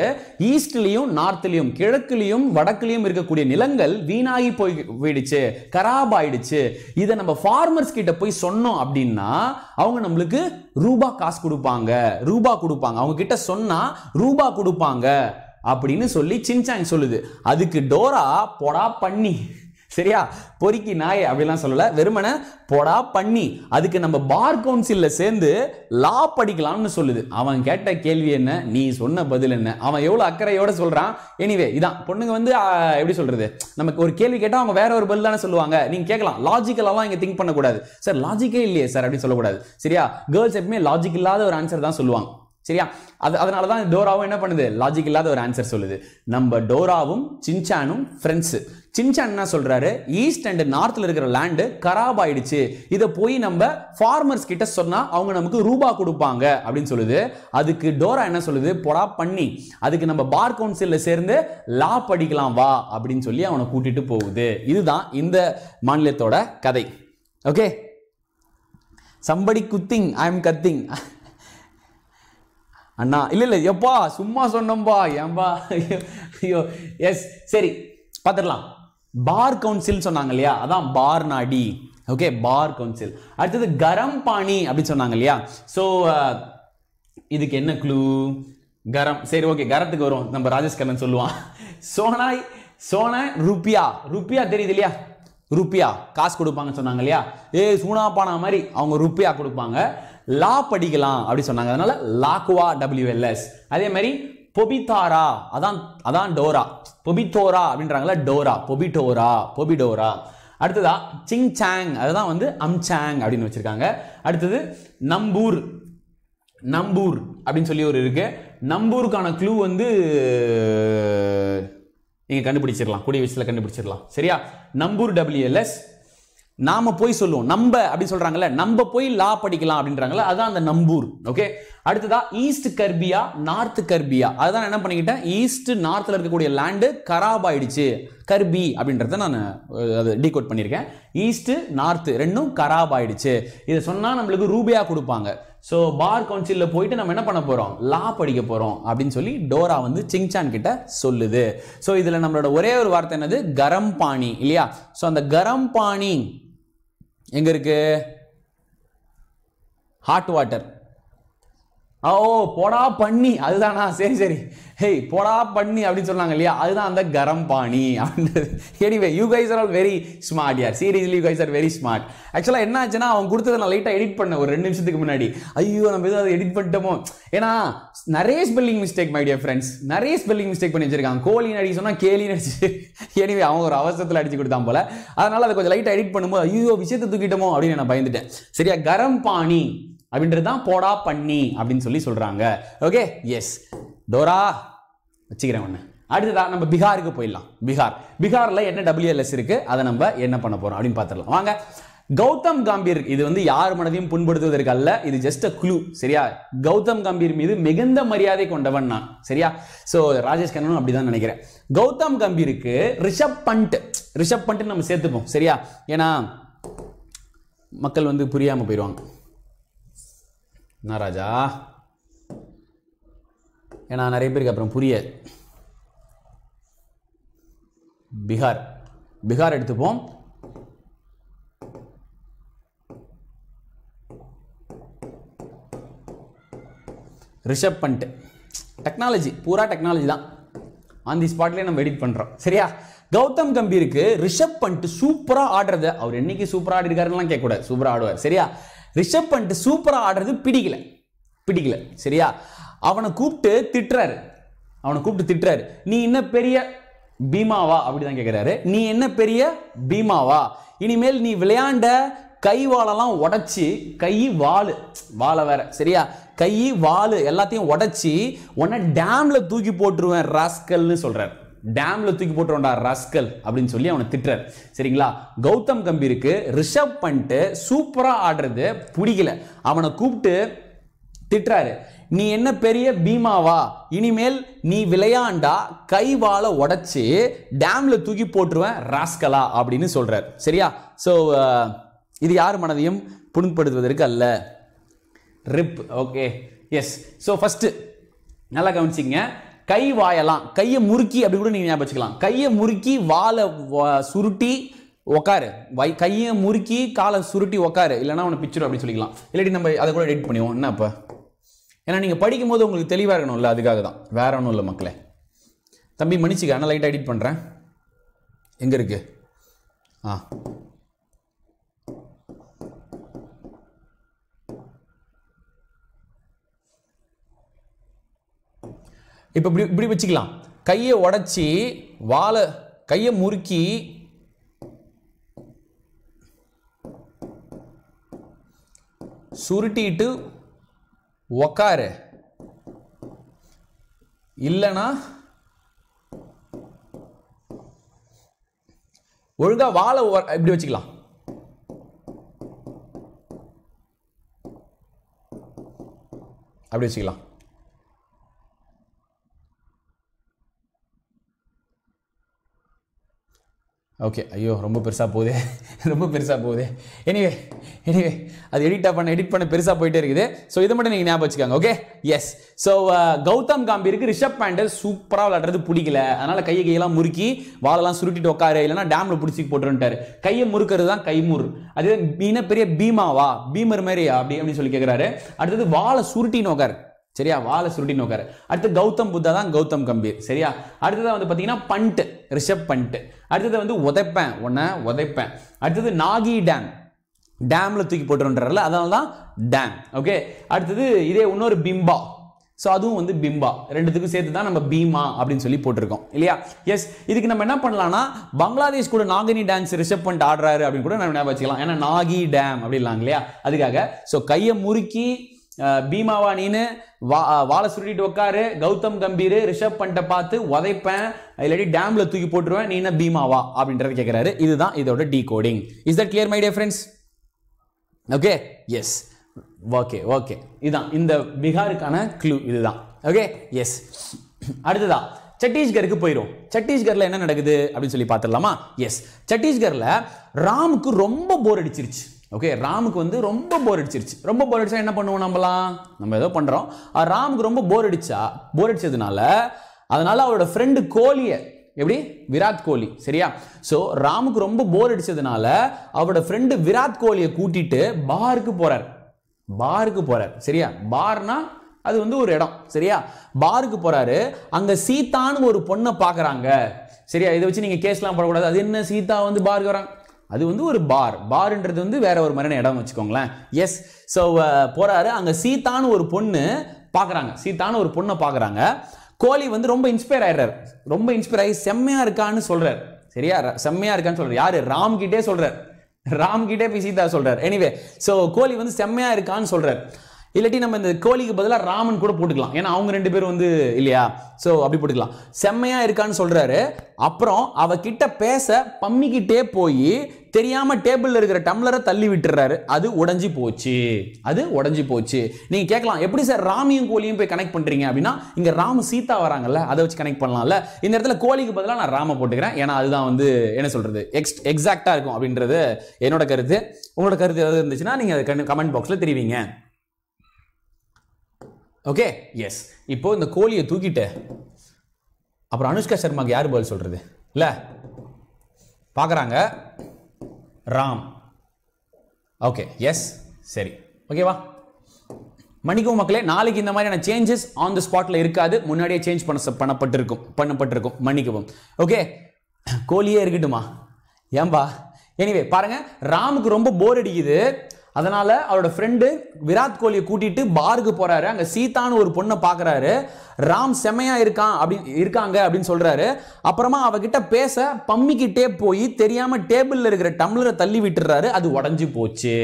ஈஸ்ட்லேயும் நார்த்லேயும் கிழக்குலேயும் வடக்குலேயும் இருக்கக்கூடிய நிலங்கள் வீணாகி போய் போயிடுச்சு கராப் ஆயிடுச்சு இதை நம்ம ஃபார்மர்ஸ் கிட்ட போய் சொன்னோம் அப்படின்னா அவங்க நம்மளுக்கு ரூபா காசு கொடுப்பாங்க ரூபா கொடுப்பாங்க அவங்க கிட்ட சொன்னால் ரூபா கொடுப்பாங்க அப்படின்னு சொல்லி சின்சாங் சொல்லுது அதுக்கு டோரா பொடா பண்ணி சரியா பொறுக்கி நாய் அப்படிலாம் சொல்லலை வெறுமனை பொடா பண்ணி அதுக்கு நம்ம பார் கவுன்சிலில் சேர்ந்து லா படிக்கலாம்னு சொல்லுது அவன் கேட்ட கேள்வி என்ன நீ சொன்ன பதில் என்ன அவன் எவ்வளோ அக்கறையோட சொல்கிறான் எனிவே இதான் பொண்ணுங்க வந்து எப்படி சொல்கிறது நமக்கு ஒரு கேள்வி கேட்டால் அவங்க வேற ஒரு பதில் தானே சொல்லுவாங்க நீங்கள் கேட்கலாம் லாஜிக்கலாம் இங்கே திங்க் பண்ணக்கூடாது சார் லாஜிக்கே இல்லையே சார் அப்படின்னு சொல்லக்கூடாது சரியா கேர்ள்ஸ் எப்பவுமே லாஜிக் இல்லாத ஒரு ஆன்சர் தான் சொல்லுவாங்க சரியா அது அதனால தான் டோராவும் என்ன பண்ணுது லாஜிக் இல்லாத ஒரு ஆன்சர் சொல்லுது நம்ம டோராவும் சின்சானும் ஃப்ரெண்ட்ஸு சின்சான் என்ன சொல்கிறாரு ஈஸ்ட் அண்ட் நார்த்தில் இருக்கிற லேண்டு கராப் ஆயிடுச்சு இதை போய் நம்ம ஃபார்மர்ஸ் கிட்ட சொன்னால் அவங்க நமக்கு ரூபா கொடுப்பாங்க அப்படின்னு சொல்லுது அதுக்கு டோரா என்ன சொல்லுது பொடா பண்ணி அதுக்கு நம்ம பார் கவுன்சிலில் சேர்ந்து லா படிக்கலாம் வா அப்படின்னு சொல்லி அவனை கூட்டிட்டு போகுது இதுதான் இந்த மாநிலத்தோட கதை okay somebody cutting I am cutting அண்ணா இல்லை இல்லை எப்பா சும்மா சொன்னோம்பா ஏன்பா ஐயோ எஸ் சரி பார்த்துடலாம் பார் கவுன்சில்னு சொன்னாங்க இல்லையா அதான் பார் நாடி ஓகே பார் கவுன்சில் அடுத்தது கரம் பாணி அப்படின்னு சொன்னாங்க இல்லையா ஸோ uh, இதுக்கு என்ன க்ளூ கரம் சரி ஓகே கரத்துக்கு வரும் நம்ம ராஜேஷ் கண்ணன் சொல்லுவான் சோனாய் சோனாய் ருப்பியா ருப்பியா தெரியுது இல்லையா ருப்பியா காசு கொடுப்பாங்கன்னு சொன்னாங்க இல்லையா ஏ சூனா பானா மாதிரி அவங்க ருப்பியா கொடுப்பாங்க லா படிக்கலாம் அப்படி சொன்னாங்க அதனால லாக்குவா டபிள்யூஎல்எஸ் அதே மாதிரி பொபித்தாரா அதான் அதான் டோரா பொபித்தோரா அப்படின்றாங்களா டோரா பொபிட்டோரா பொபிடோரா அடுத்ததா சிங் சாங் அதுதான் வந்து அம்சாங் அப்படின்னு வச்சுருக்காங்க அடுத்தது நம்பூர் நம்பூர் அப்படின்னு சொல்லி ஒரு இருக்கு நம்பூருக்கான க்ளூ வந்து நீங்கள் கண்டுபிடிச்சிடலாம் கூடிய விஷயத்தில் கண்டுபிடிச்சிடலாம் சரியா நம்பூர் டபிள்யூஎல்எஸ் நாம போய் சொல்லுவோம் நம்ப அப்படின்னு சொல்றாங்கல்ல நம்ம போய் லா படிக்கலாம் அப்படின்றாங்கல்ல அதுதான் அந்த நம்பூர் ஓகே அடுத்ததா ஈஸ்ட் கர்பியா நார்த் கர்பியா அதுதான் என்ன பண்ணிக்கிட்டேன் ஈஸ்ட் நார்த்தில் இருக்கக்கூடிய லேண்டு கராப் ஆயிடுச்சு கர்பி அப்படின்றத நான் அது டீகோட் பண்ணியிருக்கேன் ஈஸ்ட்டு நார்த்து ரெண்டும் கராப் ஆயிடுச்சு இதை சொன்னால் நம்மளுக்கு ரூபியா கொடுப்பாங்க ஸோ பார் கவுன்சிலில் போயிட்டு நம்ம என்ன பண்ண போகிறோம் லா படிக்க போகிறோம் அப்படின்னு சொல்லி டோரா வந்து சிங்சான் கிட்ட சொல்லுது ஸோ இதில் நம்மளோட ஒரே ஒரு வார்த்தை என்னது கரம் பாணி இல்லையா ஸோ அந்த கரம் பாணி எங்கே இருக்குது ஹாட் வாட்டர் ஓ போடா பண்ணி அதுதானா சரி சரி ஹேய் போடா பண்ணி அப்படின்னு சொன்னாங்க இல்லையா அதுதான் அந்த கரம் பாணி அப்படின்றது anyway you guys are all very smart யார் seriously you guys are very smart ஆக்சுவலாக என்ன ஆச்சுன்னா அவன் கொடுத்ததை நான் லைட்டாக எடிட் பண்ணேன் ஒரு ரெண்டு நிமிஷத்துக்கு முன்னாடி ஐயோ நம்ம எதாவது அதை எடிட் பண்ணிட்டோமோ ஏன்னா நிறைய spelling mistake my dear friends நிறைய ஸ்பெல்லிங் மிஸ்டேக் பண்ணி வச்சிருக்காங்க கோழி அடிக்க சொன்னால் கேலின்னு அடிச்சு எனிவே அவங்க ஒரு அவசரத்தில் அடிச்சு கொடுத்தான் போல அதனால் அதை கொஞ்சம் லைட்டாக எடிட் பண்ணும்போது ஐயோ விஷயத்தை தூக்கிட்டோமோ அப்படின்னு நான் பயந்துட்டேன் சரியா கரம் பாணி அப்படின்றது தான் போடா பண்ணி அப்படின்னு சொல்லி சொல்கிறாங்க ஓகே எஸ் டோரா வச்சுக்கிறேன் ஒன்று அடுத்ததாக நம்ம பீகாருக்கு போயிடலாம் பீகார் பீகாரில் என்ன டபிள்யூஎல்எஸ் இருக்குது அதை நம்ம என்ன பண்ண போகிறோம் அப்படின்னு பார்த்துடலாம் வாங்க கௌதம் காம்பீர் இது வந்து யார் மனதையும் புண்படுத்துவதற்கு அல்ல இது ஜஸ்ட் அ குழு சரியா கௌதம் கம்பீர் மீது மிகுந்த மரியாதை கொண்டவன் நான் சரியா ஸோ ராஜேஷ் கண்ணனும் அப்படிதான் நினைக்கிறேன் கௌதம் கம்பீருக்கு ரிஷப் பண்ட் ரிஷப் பண்ட்னு நம்ம சேர்த்துப்போம் சரியா ஏன்னா மக்கள் வந்து புரியாமல் போயிடுவாங்க என்ன ராஜா ஏன்னா நிறைய பேருக்கு அப்புறம் புரிய பீகார் பீகார் எடுத்துப்போம் ரிஷப் பண்ட் டெக்னாலஜி பூரா டெக்னாலஜி தான் ஆன் தி ஸ்பாட்லேயே நம்ம எடிட் பண்ணுறோம் சரியா கௌதம் கம்பீருக்கு ரிஷப் பண்ட் சூப்பராக ஆடுறத அவர் என்னைக்கு சூப்பராக ஆடிருக்காருலாம் கேட்கக்கூடாது சூப்பராக ஆடுவார் சரியா ரிஷப் பண்ணிட்டு சூப்பராக ஆடுறது பிடிக்கல பிடிக்கல சரியா அவனை கூப்பிட்டு திட்டுறாரு அவனை கூப்பிட்டு திட்டுறாரு நீ என்ன பெரிய பீமாவா அப்படிதான் கேட்குறாரு நீ என்ன பெரிய பீமாவா இனிமேல் நீ விளையாண்ட கை வாழெல்லாம் உடச்சி கை வால் வாழை வேற சரியா கை வால் எல்லாத்தையும் உடச்சி உன்னை டேமில் தூக்கி போட்டுருவேன் ராஸ்கல்னு சொல்கிறார் டேமில் தூக்கி போட்டுருவோண்டா ராஸ்கல் அப்படின்னு சொல்லி அவனை திட்டுற சரிங்களா கௌதம் கம்பீருக்கு ரிஷப் பண்ணிட்டு சூப்பராக ஆடுறது பிடிக்கல அவனை கூப்பிட்டு திட்டுறாரு நீ என்ன பெரிய பீமாவா இனிமேல் நீ விளையாண்டா கைவால உடச்சி டேம்ல தூக்கி போட்டுருவேன் ராஸ்கலா அப்படின்னு சொல்றாரு சரியா ஸோ இது யார் மனதையும் புண்படுத்துவதற்கு அல்ல RIP okay yes so first நல்லா கவனிச்சிங்க கை வாயலாம் கையை முறுக்கி அப்படி கூட நீங்கள் ஞாபகம் வச்சுக்கலாம் கையை முறுக்கி வாழை சுருட்டி உக்காரு வை கையை முறுக்கி காலை சுருட்டி உக்காரு இல்லைனா உனக்கு பிக்சர் அப்படின்னு சொல்லிக்கலாம் இல்லாட்டி நம்ம அதை கூட எடிட் பண்ணுவோம் என்ன அப்போ ஏன்னா நீங்கள் படிக்கும்போது உங்களுக்கு தெளிவாக இருக்கணும்ல அதுக்காக தான் வேற ஒன்றும் இல்லை மக்களே தம்பி மன்னிச்சிக்க ஆனால் லைட்டாக எடிட் பண்ணுறேன் எங்கே இருக்குது ஆ இப்போ இப்படி இப்படி வச்சுக்கலாம் கையை உடச்சி வாழை கையை முறுக்கி சுருட்டிட்டு உக்காரு இல்லைனா ஒழுங்கா வாழை இப்படி வச்சுக்கலாம் அப்படி வச்சுக்கலாம் ஓகே ஐயோ ரொம்ப பெருசாக போகுது ரொம்ப பெருசாக போகுது எனிவே எனிவே அது எடிட்டாக பண்ண எடிட் பண்ண பெருசாக போயிட்டே இருக்குது ஸோ இதை மட்டும் நீங்கள் ஞாபகம் வச்சுக்காங்க okay yes so uh, Gautam காம்பீருக்கு ரிஷப் பேண்டர் சூப்பராக விளாடுறது பிடிக்கல அதனால் கையை கையெல்லாம் முறுக்கி வாழெல்லாம் சுருட்டிட்டு உட்காரு இல்லைனா டேமில் பிடிச்சி போட்டுருன்ட்டார் கையை முறுக்கிறது தான் கைமுறு அதே மீனா பெரிய பீமாவா பீமர் மாதிரியா அப்படி அப்படின்னு சொல்லி கேட்குறாரு அடுத்தது வாழை சுருட்டின்னு உட்காரு சரியா வாழை சுருட்டி நோக்காரு அடுத்து கௌதம் புத்தா தான் கௌதம் கம்பீர் சரியா அடுத்ததான் வந்து பார்த்தீங்கன்னா பண்ட்டு ரிஷப் பண்ட்டு அடுத்தது வந்து உதைப்பேன் உன்னை உதைப்பேன் அடுத்தது நாகி டேம் டேமில் தூக்கி போட்டுருன்றார்ல அதனால தான் டேம் ஓகே அடுத்தது இதே இன்னொரு பிம்பா ஸோ அதுவும் வந்து பிம்பா ரெண்டுத்துக்கும் சேர்த்து தான் நம்ம பீமா அப்படின்னு சொல்லி போட்டிருக்கோம் இல்லையா எஸ் இதுக்கு நம்ம என்ன பண்ணலாம்னா பங்களாதேஷ் கூட நாகினி டான்ஸ் ரிஷப் பண்ணிட்டு ஆடுறாரு அப்படின்னு கூட நம்ம ஞாபகம் வச்சுக்கலாம் ஏன்னா நாகி டேம் அப்படிலாம் இல்லையா அதுக்காக ஸோ கையை முறுக்கி பீமாவா நீனு வா வாழை சுருட்டிட்டு உட்காரு கௌதம் கம்பீர் ரிஷப் பண்ணிட்ட பார்த்து உதைப்பேன் இல்லாட்டி டேமில் தூக்கி போட்டுருவேன் நீ என்ன பீமாவா அப்படின்றத கேட்குறாரு இதுதான் இதோட decoding is that clear my dear friends okay yes okay okay இதுதான் இந்த பீகாருக்கான க்ளூ இதுதான் ஓகே எஸ் அடுத்ததா சட்டீஸ்கருக்கு போயிடும் சட்டீஸ்கர்ல என்ன நடக்குது அப்படின்னு சொல்லி பார்த்துடலாமா எஸ் சட்டீஸ்கர்ல ராமுக்கு ரொம்ப போர் அடிச்சிருச்சு ஓகே ராமுக்கு வந்து ரொம்ப போர் அடிச்சிருச்சு ரொம்ப போர் அடிச்சா என்ன பண்ணுவோம் நம்மளாம் நம்ம ஏதோ பண்ணுறோம் ராமுக்கு ரொம்ப போர் அடிச்சா போர் அடிச்சதுனால அதனால் அவரோட ஃப்ரெண்டு கோலியை எப்படி விராட் கோலி சரியா ஸோ ராமுக்கு ரொம்ப போர் அடிச்சதுனால அவரோட ஃப்ரெண்டு விராட் கோலியை கூட்டிட்டு பாருக்கு போகிறார் பாருக்கு போகிறார் சரியா பார்னா அது வந்து ஒரு இடம் சரியா பாருக்கு போகிறாரு அங்கே சீத்தான்னு ஒரு பொண்ணை பார்க்குறாங்க சரியா இதை வச்சு நீங்கள் கேஸ்லாம் போடக்கூடாது அது என்ன சீதா வந்து பாருக்கு வராங்க அது வந்து ஒரு பார் பார்ன்றது வந்து வேற ஒரு மாதிரியான இடம் வச்சுக்கோங்களேன் எஸ் ஸோ போறாரு அங்கே சீத்தான்னு ஒரு பொண்ணு பார்க்குறாங்க சீத்தான்னு ஒரு பொண்ணை பார்க்குறாங்க கோலி வந்து ரொம்ப இன்ஸ்பயர் ஆயிடுறாரு ரொம்ப இன்ஸ்பயர் ஆகி செம்மையாக இருக்கான்னு சொல்கிறார் சரியா செம்மையாக இருக்கான்னு சொல்கிறார் யார் ராம்கிட்டே சொல்கிறார் ராம்கிட்டே போய் சீதா சொல்கிறார் எனிவே ஸோ கோலி வந்து செம்மையா இருக்கான்னு சொல்கிறார் இல்லாட்டி நம்ம இந்த கோழிக்கு பதிலாக ராமன் கூட போட்டுக்கலாம் ஏன்னா அவங்க ரெண்டு பேரும் வந்து இல்லையா ஸோ அப்படி போட்டுக்கலாம் செம்மையா இருக்கான்னு சொல்றாரு அப்புறம் அவகிட்ட பேச பம்மிக்கிட்டே போய் தெரியாம டேபிள்ல இருக்கிற டம்ளரை தள்ளி விட்டுறாரு அது உடஞ்சி போச்சு அது உடஞ்சி போச்சு நீங்க கேட்கலாம் எப்படி சார் ராமியும் கோழியும் போய் கனெக்ட் பண்றீங்க அப்படின்னா இங்க ராம சீதா வராங்கல்ல அதை வச்சு கனெக்ட் பண்ணலாம்ல இந்த இடத்துல கோழிக்கு பதிலாக நான் ராம போட்டுக்கிறேன் ஏன்னா அதுதான் வந்து என்ன சொல்றது எக்ஸ் எக்ஸாக்டா இருக்கும் அப்படின்றது என்னோட கருத்து உங்களோட கருத்து ஏதாவது இருந்துச்சுன்னா நீங்க கமெண்ட் பாக்ஸ்ல தெரிவிங்க ஓகே எஸ் இப்போது இந்த கோழியை தூக்கிட்டு அப்புறம் அனுஷ்கா சர்மாக்கு யார் பதில் சொல்கிறது இல்லை பார்க்குறாங்க ராம் ஓகே எஸ் சரி ஓகேவா மணிக்கும் மக்களே நாளைக்கு இந்த மாதிரியான சேஞ்சஸ் ஆன் த ஸ்பாட்டில் இருக்காது முன்னாடியே சேஞ்ச் பண்ண பண்ணப்பட்டிருக்கும் பண்ணப்பட்டிருக்கும் மன்னிக்கவும் ஓகே கோழியே இருக்கட்டுமா ஏன்பா எனிவே பாருங்கள் ராமுக்கு ரொம்ப போர் அடிக்குது அதனால அவரோட ஃப்ரெண்டு விராட் கோலியை கூட்டிட்டு பாருக்கு போறாரு அங்க சீதான்னு ஒரு பொண்ணை பாக்குறாரு ராம் செம்மையாக இருக்கான் அப்படின்னு இருக்காங்க அப்படின்னு சொல்றாரு அப்புறமா அவகிட்ட பேச பம்மிக்கிட்டே போய் தெரியாம டேபிள்ல இருக்கிற டம்ளரை தள்ளி விட்டுறாரு அது உடஞ்சி போச்சு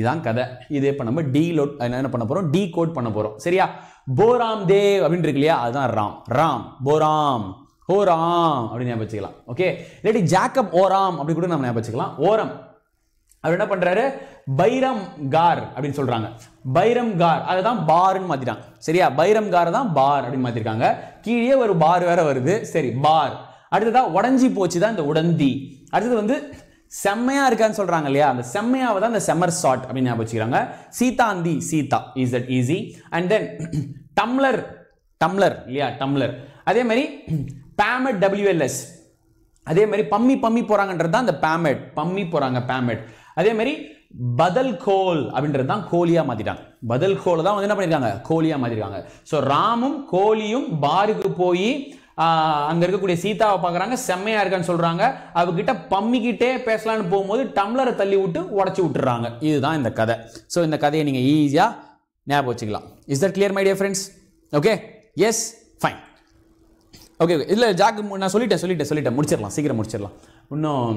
இதான் கதை இதே இப்போ நம்ம டீ லோட் என்ன பண்ண போறோம் டீ கோட் பண்ண போறோம் சரியா போராம் தேவ் அப்படின்னு இருக்கு இல்லையா அதுதான் ராம் ராம் போராம் ஓராம் அப்படின்னு ஞாபகம் வச்சுக்கலாம் ஓகே இல்லாட்டி ஜாக்கப் ஓராம் அப்படி கூட நம்ம ஞாபகம் வச்சுக்கலாம் ஓரம் அவர் என்ன பண்ணுறாரு பைரம் கார் அப்படின்னு சொல்கிறாங்க பைரம் கார் அதை தான் பார்னு மாற்றிட்டாங்க சரியா பைரம் கார் தான் பார் அப்படின்னு மாற்றிருக்காங்க கீழே ஒரு பார் வேற வருது சரி பார் அடுத்ததாக உடஞ்சி போச்சு தான் இந்த உடந்தி அடுத்தது வந்து செம்மையாக இருக்கான்னு சொல்கிறாங்க இல்லையா அந்த செம்மையாவை தான் இந்த செம்மர் ஷாட் அப்படின்னு ஞாபகம் வச்சுக்கிறாங்க Sitanadi Sita is that easy and then tumbler tumbler இல்லையா டம்ளர் அதே மாதிரி பேமெட் டபிள்யூஎல்எஸ் அதே மாதிரி பம்மி பம்மி போகிறாங்கன்றது தான் அந்த பேமெட் பம்மி போகிறாங்க பேமெட் அதே மாதிரி பதல் கோல் அப்படின்றது தான் கோலியாக மாற்றிட்டாங்க பதல் கோல் தான் வந்து என்ன பண்ணியிருக்காங்க கோலியாக மாற்றிருக்காங்க ஸோ ராமும் கோலியும் பாருக்கு போய் அங்கே இருக்கக்கூடிய சீதாவை பார்க்குறாங்க செம்மையாக இருக்கான்னு சொல்கிறாங்க அவகிட்ட பம்மிக்கிட்டே பேசலான்னு போகும்போது டம்ளரை தள்ளி விட்டு உடச்சி விட்டுறாங்க இதுதான் இந்த கதை ஸோ இந்த கதையை நீங்கள் ஈஸியாக ஞாபகம் வச்சுக்கலாம் is that clear my dear friends okay yes fine okay இல்லை ஜாக்கு நான் சொல்லிட்டேன் சொல்லிட்டேன் சொல்லிட்டேன் முடிச்சிடலாம் சீக்கிரம் முடிச்சிடலாம் இன்னும்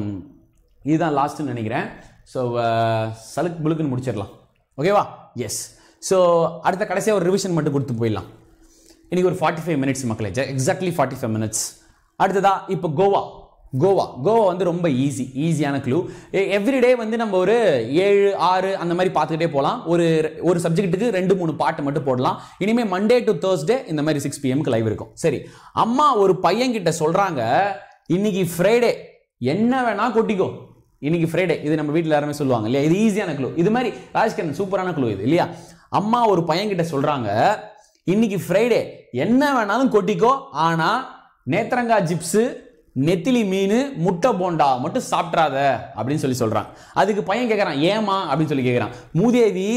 இதுதான் லாஸ்ட்டுன்னு நினைக்கிறேன் ஸோ uh, சலுக்கு முழுக்குன்னு முடிச்சிடலாம் ஓகேவா எஸ் ஸோ அடுத்த கடைசியாக ஒரு ரிவிஷன் மட்டும் கொடுத்து போயிடலாம் இன்றைக்கி ஒரு ஃபார்ட்டி ஃபைவ் மினிட்ஸ் மக்களே எக்ஸாக்ட்லி ஃபார்ட்டி ஃபைவ் மினிட்ஸ் அடுத்ததா இப்போ கோவா கோவா கோவா வந்து ரொம்ப ஈஸி ஈஸியான க்ளூ எவ்ரிடே வந்து நம்ம ஒரு ஏழு ஆறு அந்த மாதிரி பார்த்துக்கிட்டே போகலாம் ஒரு ஒரு சப்ஜெக்ட்டுக்கு ரெண்டு மூணு பாட்டு மட்டும் போடலாம் இனிமேல் மண்டே டு தேர்ஸ்டே இந்த மாதிரி சிக்ஸ் பிஎம்க்கு லைவ் இருக்கும் சரி அம்மா ஒரு பையன்கிட்ட சொல்கிறாங்க இன்னைக்கு ஃப்ரைடே என்ன வேணால் கொட்டிக்கோ இன்னைக்கு ஃப்ரைடே இது நம்ம வீட்டில் யாருமே சொல்லுவாங்க இல்லையா இது ஈஸியான குழு இது மாதிரி ராஜ்கிரண் சூப்பரான குழு இது இல்லையா அம்மா ஒரு பையன்கிட்ட சொல்கிறாங்க இன்னைக்கு ஃப்ரைடே என்ன வேணாலும் கொட்டிக்கோ ஆனால் நேத்திரங்காய் ஜிப்ஸு நெத்திலி மீன் முட்டை போண்டா மட்டும் சாப்பிட்றாத அப்படின்னு சொல்லி சொல்கிறான் அதுக்கு பையன் கேட்குறான் ஏமா அப்படின்னு சொல்லி கேட்குறான் மூதேவி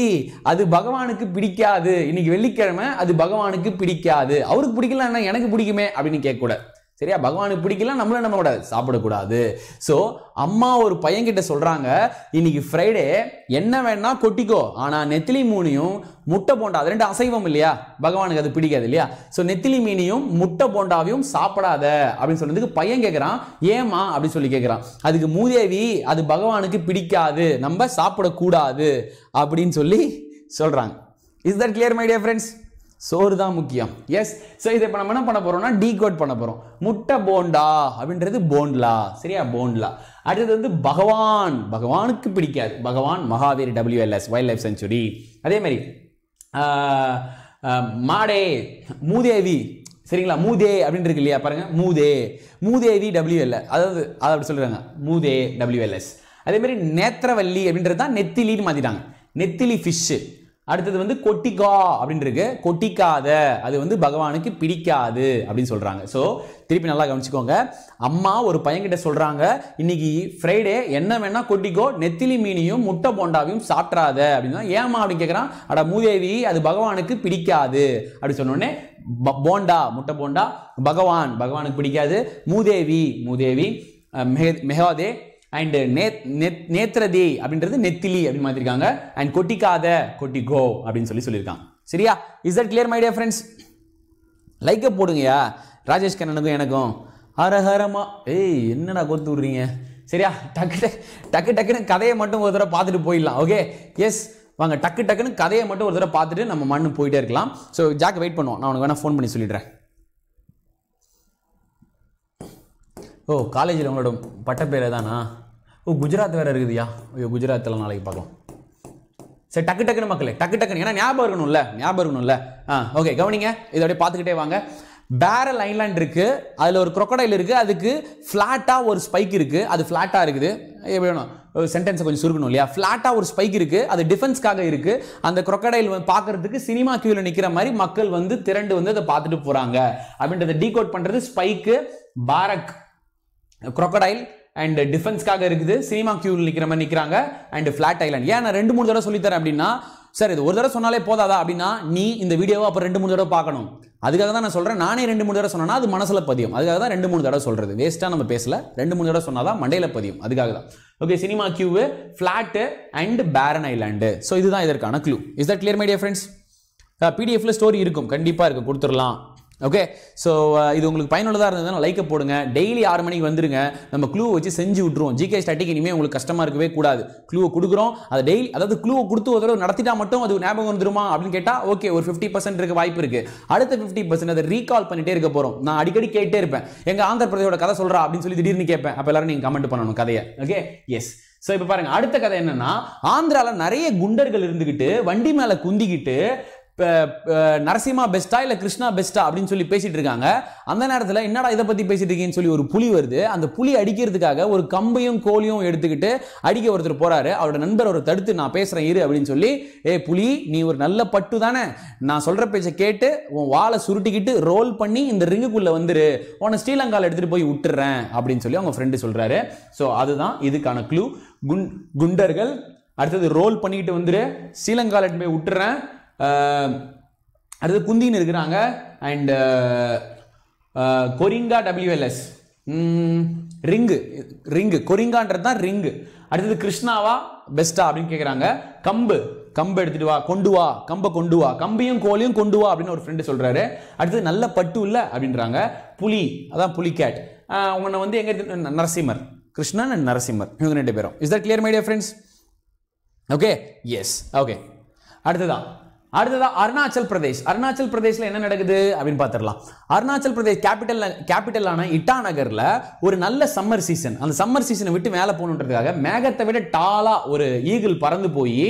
அது பகவானுக்கு பிடிக்காது இன்னைக்கு வெள்ளிக்கிழமை அது பகவானுக்கு பிடிக்காது அவருக்கு பிடிக்கலன்னா எனக்கு பிடிக்குமே அப்படின்னு கேட்கக்கூட சரியா பகவானுக்கு பிடிக்கல நம்மளும் நம்ம கூடாது சாப்பிடக்கூடாது ஸோ அம்மா ஒரு பையன்கிட்ட சொல்கிறாங்க இன்னைக்கு ஃப்ரைடே என்ன வேணா கொட்டிக்கோ ஆனால் நெத்திலி மூனியும் முட்டை போண்டா அது ரெண்டு அசைவம் இல்லையா பகவானுக்கு அது பிடிக்காது இல்லையா ஸோ நெத்திலி மீனியும் முட்டை போண்டாவையும் சாப்பிடாத அப்படின்னு சொன்னதுக்கு பையன் கேட்குறான் ஏமா அப்படின்னு சொல்லி கேட்குறான் அதுக்கு மூதேவி அது பகவானுக்கு பிடிக்காது நம்ம சாப்பிடக்கூடாது அப்படின்னு சொல்லி சொல்கிறாங்க is that clear my dear friends சோறு தான் முக்கியம் எஸ் ஸோ இதை இப்போ நம்ம என்ன பண்ண டீ டீகோட் பண்ண போகிறோம் முட்டை போண்டா அப்படின்றது போன்லா சரியா போன்லா அடுத்தது வந்து பகவான் பகவானுக்கு பிடிக்காது Bhagwan Mahavir WLS wildlife sanctuary அதே மாதிரி மாடே மூதேவி சரிங்களா மூதே அப்படின்னு இருக்கு இல்லையா பாருங்க மூதே மூதேவி டபிள்யூஎல்எஸ் அதாவது அதை அப்படி சொல்கிறாங்க மூதே டபிள்யூஎல்எஸ் அதே மாதிரி நேத்திரவல்லி அப்படின்றது தான் நெத்திலின்னு மாத்திட்டாங்க நெத்திலி ஃபிஷ்ஷு அடுத்தது வந்து கொட்டிக்கா அப்படின்னு இருக்கு கொட்டிக்காத அது வந்து பகவானுக்கு பிடிக்காது அப்படின்னு சொல்கிறாங்க ஸோ திருப்பி நல்லா கவனிச்சுக்கோங்க அம்மா ஒரு பையன்கிட்ட சொல்கிறாங்க இன்னைக்கு ஃப்ரைடே என்ன வேணா கொட்டிக்கோ நெத்திலி மீனையும் முட்டை போண்டாவையும் சாப்பிட்றாத அப்படின்னா ஏமா அப்படின்னு கேட்குறான் அட மூதேவி அது பகவானுக்கு பிடிக்காது அப்படின்னு சொன்னோடனே போண்டா முட்டை போண்டா பகவான் பகவானுக்கு பிடிக்காது மூதேவி மூதேவி மெஹாதே அண்ட் நே நேத்ரதி அப்படின்றது நெத்திலி அப்படின்னு இருக்காங்க அண்ட் கொட்டிக்காத கோ அப்படின்னு சொல்லி சொல்லியிருக்காங்க சரியா is that clear my friends லைக்கை போடுங்கயா ராஜேஷ் கண்ணனுக்கும் எனக்கும் ஹரஹரமா ஏய் என்னடா கோத்து விடுறீங்க சரியா டக்கு டக்கு டக்கு டக்குன்னு கதையை மட்டும் ஒரு தடவை பார்த்துட்டு போயிடலாம் ஓகே எஸ் வாங்க டக்கு டக்குன்னு கதையை மட்டும் ஒரு தடவை பார்த்துட்டு நம்ம மண்ணு போயிட்டே இருக்கலாம் ஸோ ஜாக் வெயிட் பண்ணுவோம் நான் உனக்கு வேணால் ஃபோன் பண்ணி சொல்லிடுறேன் ஓ காலேஜில் உங்களோட பட்டப்பேர் தானா ஓ குஜராத் வேறு இருக்குதுயா ஐயோ குஜராத்தில் நாளைக்கு பார்க்கலாம் சரி டக்கு டக்குன்னு மக்களே டக்கு டக்குன்னு ஏன்னா ஞாபகம் இருக்கணும்ல ஞாபகம் இருக்கணும்ல ஆ ஓகே கவனிங்க இதோடய பார்த்துக்கிட்டே வாங்க பேரல் ஐலாண்ட் இருக்குது அதில் ஒரு குரொக்கடைல் இருக்குது அதுக்கு ஃப்ளாட்டாக ஒரு ஸ்பைக் இருக்குது அது ஃப்ளாட்டாக இருக்குது எப்படி வேணும் சென்டென்ஸை கொஞ்சம் சுருக்கணும் இல்லையா ஃப்ளாட்டாக ஒரு ஸ்பைக் இருக்குது அது டிஃபென்ஸ்க்காக இருக்குது அந்த குரொக்கடைல் பார்க்குறதுக்கு சினிமா கியூவில் நிற்கிற மாதிரி மக்கள் வந்து திரண்டு வந்து அதை பார்த்துட்டு போகிறாங்க அப்படின்றத டீகோட் பண்ணுறது ஸ்பைக்கு பாரக் crocodile அண்ட் டிஃபென்ஸ்க்காக இருக்குது சினிமா கியூவில் நிற்கிற மாதிரி நிற்கிறாங்க அண்ட் ஃபிளாட் ஐலாண்ட் ஏன் நான் ரெண்டு மூணு தடவை சொல்லித்தரேன் அப்படின்னா சார் இது ஒரு தடவை சொன்னாலே போதாதா அப்படின்னா நீ இந்த வீடியோவை அப்போ ரெண்டு மூணு தடவை பார்க்கணும் அதுக்காக தான் நான் சொல்கிறேன் நானே ரெண்டு மூணு தடவை சொன்னால் அது மனசில் பதியும் அதுக்காக தான் ரெண்டு மூணு தடவை சொல்கிறது வேஸ்ட்டாக நம்ம பேசல ரெண்டு மூணு தடவை சொன்னால் தான் மண்டையில் பதியும் அதுக்காக தான் okay cinema queue flat and barren island so இதுதான் இதற்கான clue is that clear my dear friends பிடிஎஃப்ல ஸ்டோரி இருக்கும் கண்டிப்பாக இருக்கும் கொடுத்துடலாம் ஓகே ஸோ uh, இது உங்களுக்கு பயனுள்ளதாக இருந்ததுன்னா லைக்கை போடுங்க டெய்லி ஆறு மணிக்கு வந்துருங்க நம்ம க்ளூ வச்சு செஞ்சு விட்ருவோம் ஜிகே ஸ்டாட்டிக் இனிமேல் உங்களுக்கு கஷ்டமாக இருக்கவே கூடாது க்ளூவை கொடுக்குறோம் அதை டெய்லி அதாவது க்ளூவை கொடுத்து ஒரு தடவை நடத்திட்டா மட்டும் அது ஞாபகம் வந்துருமா அப்படின்னு கேட்டால் ஓகே ஒரு ஃபிஃப்டி பர்சன்ட் இருக்க வாய்ப்பு இருக்குது அடுத்த ஃபிஃப்டி பர்சன்ட் அதை ரீகால் பண்ணிகிட்டே இருக்க போகிறோம் நான் அடிக்கடி கேட்டே இருப்பேன் எங்கள் ஆந்திர பிரதேஷோட கதை சொல்கிறா அப்படின்னு சொல்லி திடீர்னு கேட்பேன் அப்போ எல்லாரும் நீங்கள் கமெண்ட் பண்ணணும் கதையை ஓகே எஸ் ஸோ இப்போ பாருங்க அடுத்த கதை என்னன்னா ஆந்திராவில் நிறைய குண்டர்கள் இருந்துக்கிட்டு வண்டி மேலே குந்திக்கிட்டு நரசிம்மா பெஸ்ட்டா இல்லை கிருஷ்ணா பெஸ்ட்டா அப்படின்னு சொல்லி பேசிட்டு இருக்காங்க அந்த நேரத்தில் என்னடா இதை பற்றி பேசிட்டு இருக்கீங்கன்னு சொல்லி ஒரு புலி வருது அந்த புலி அடிக்கிறதுக்காக ஒரு கம்பையும் கோழியும் எடுத்துக்கிட்டு அடிக்க ஒருத்தர் போறாரு அவரோட நண்பர் ஒரு தடுத்து நான் பேசுகிறேன் இரு அப்படின்னு சொல்லி ஏ புலி நீ ஒரு நல்ல பட்டு தானே நான் சொல்கிற பேச்சை கேட்டு உன் வாழை சுருட்டிக்கிட்டு ரோல் பண்ணி இந்த ரிங்குக்குள்ளே வந்துரு உன்னை ஸ்ரீலங்காவில் எடுத்துகிட்டு போய் விட்டுறேன் அப்படின்னு சொல்லி அவங்க ஃப்ரெண்டு சொல்கிறாரு ஸோ அதுதான் இதுக்கான க்ளூ குண்டர்கள் அடுத்தது ரோல் பண்ணிக்கிட்டு வந்துரு ஸ்ரீலங்காவில் போய் விட்டுறேன் அடுத்து குந்தின்னு இருக்கிறாங்க and Coringa WLS ring ring கொரிங்கான்றது தான் ரிங்கு அடுத்தது கிருஷ்ணாவா பெஸ்டா அப்படின்னு கேட்குறாங்க கம்பு கம்பு எடுத்துட்டு வா கொண்டு வா கம்பை கொண்டு வா கம்பையும் கோழியும் கொண்டு வா அப்படின்னு ஒரு ஃப்ரெண்டு சொல்கிறாரு அடுத்தது நல்ல பட்டு இல்லை அப்படின்றாங்க புலி அதான் புலிகேட் உன்னை வந்து எங்கே நரசிம்மர் கிருஷ்ணன் அண்ட் நரசிம்மர் இவங்க ரெண்டு பேரும் is that clear my dear friends okay yes okay அடுத்ததான் அடுத்ததா அருணாச்சல் பிரதேஷ் அருணாச்சல் பிரதேஷ்ல என்ன நடக்குது அப்படின்னு பார்த்துடலாம் அருணாச்சல் பிரதேஷ் கேபிட்டல் கேபிட்டலான இட்டாநகர்ல ஒரு நல்ல சம்மர் சீசன் அந்த சம்மர் சீசனை விட்டு மேலே போகணுன்றதுக்காக மேகத்தை விட டாலா ஒரு ஈகிள் பறந்து போய்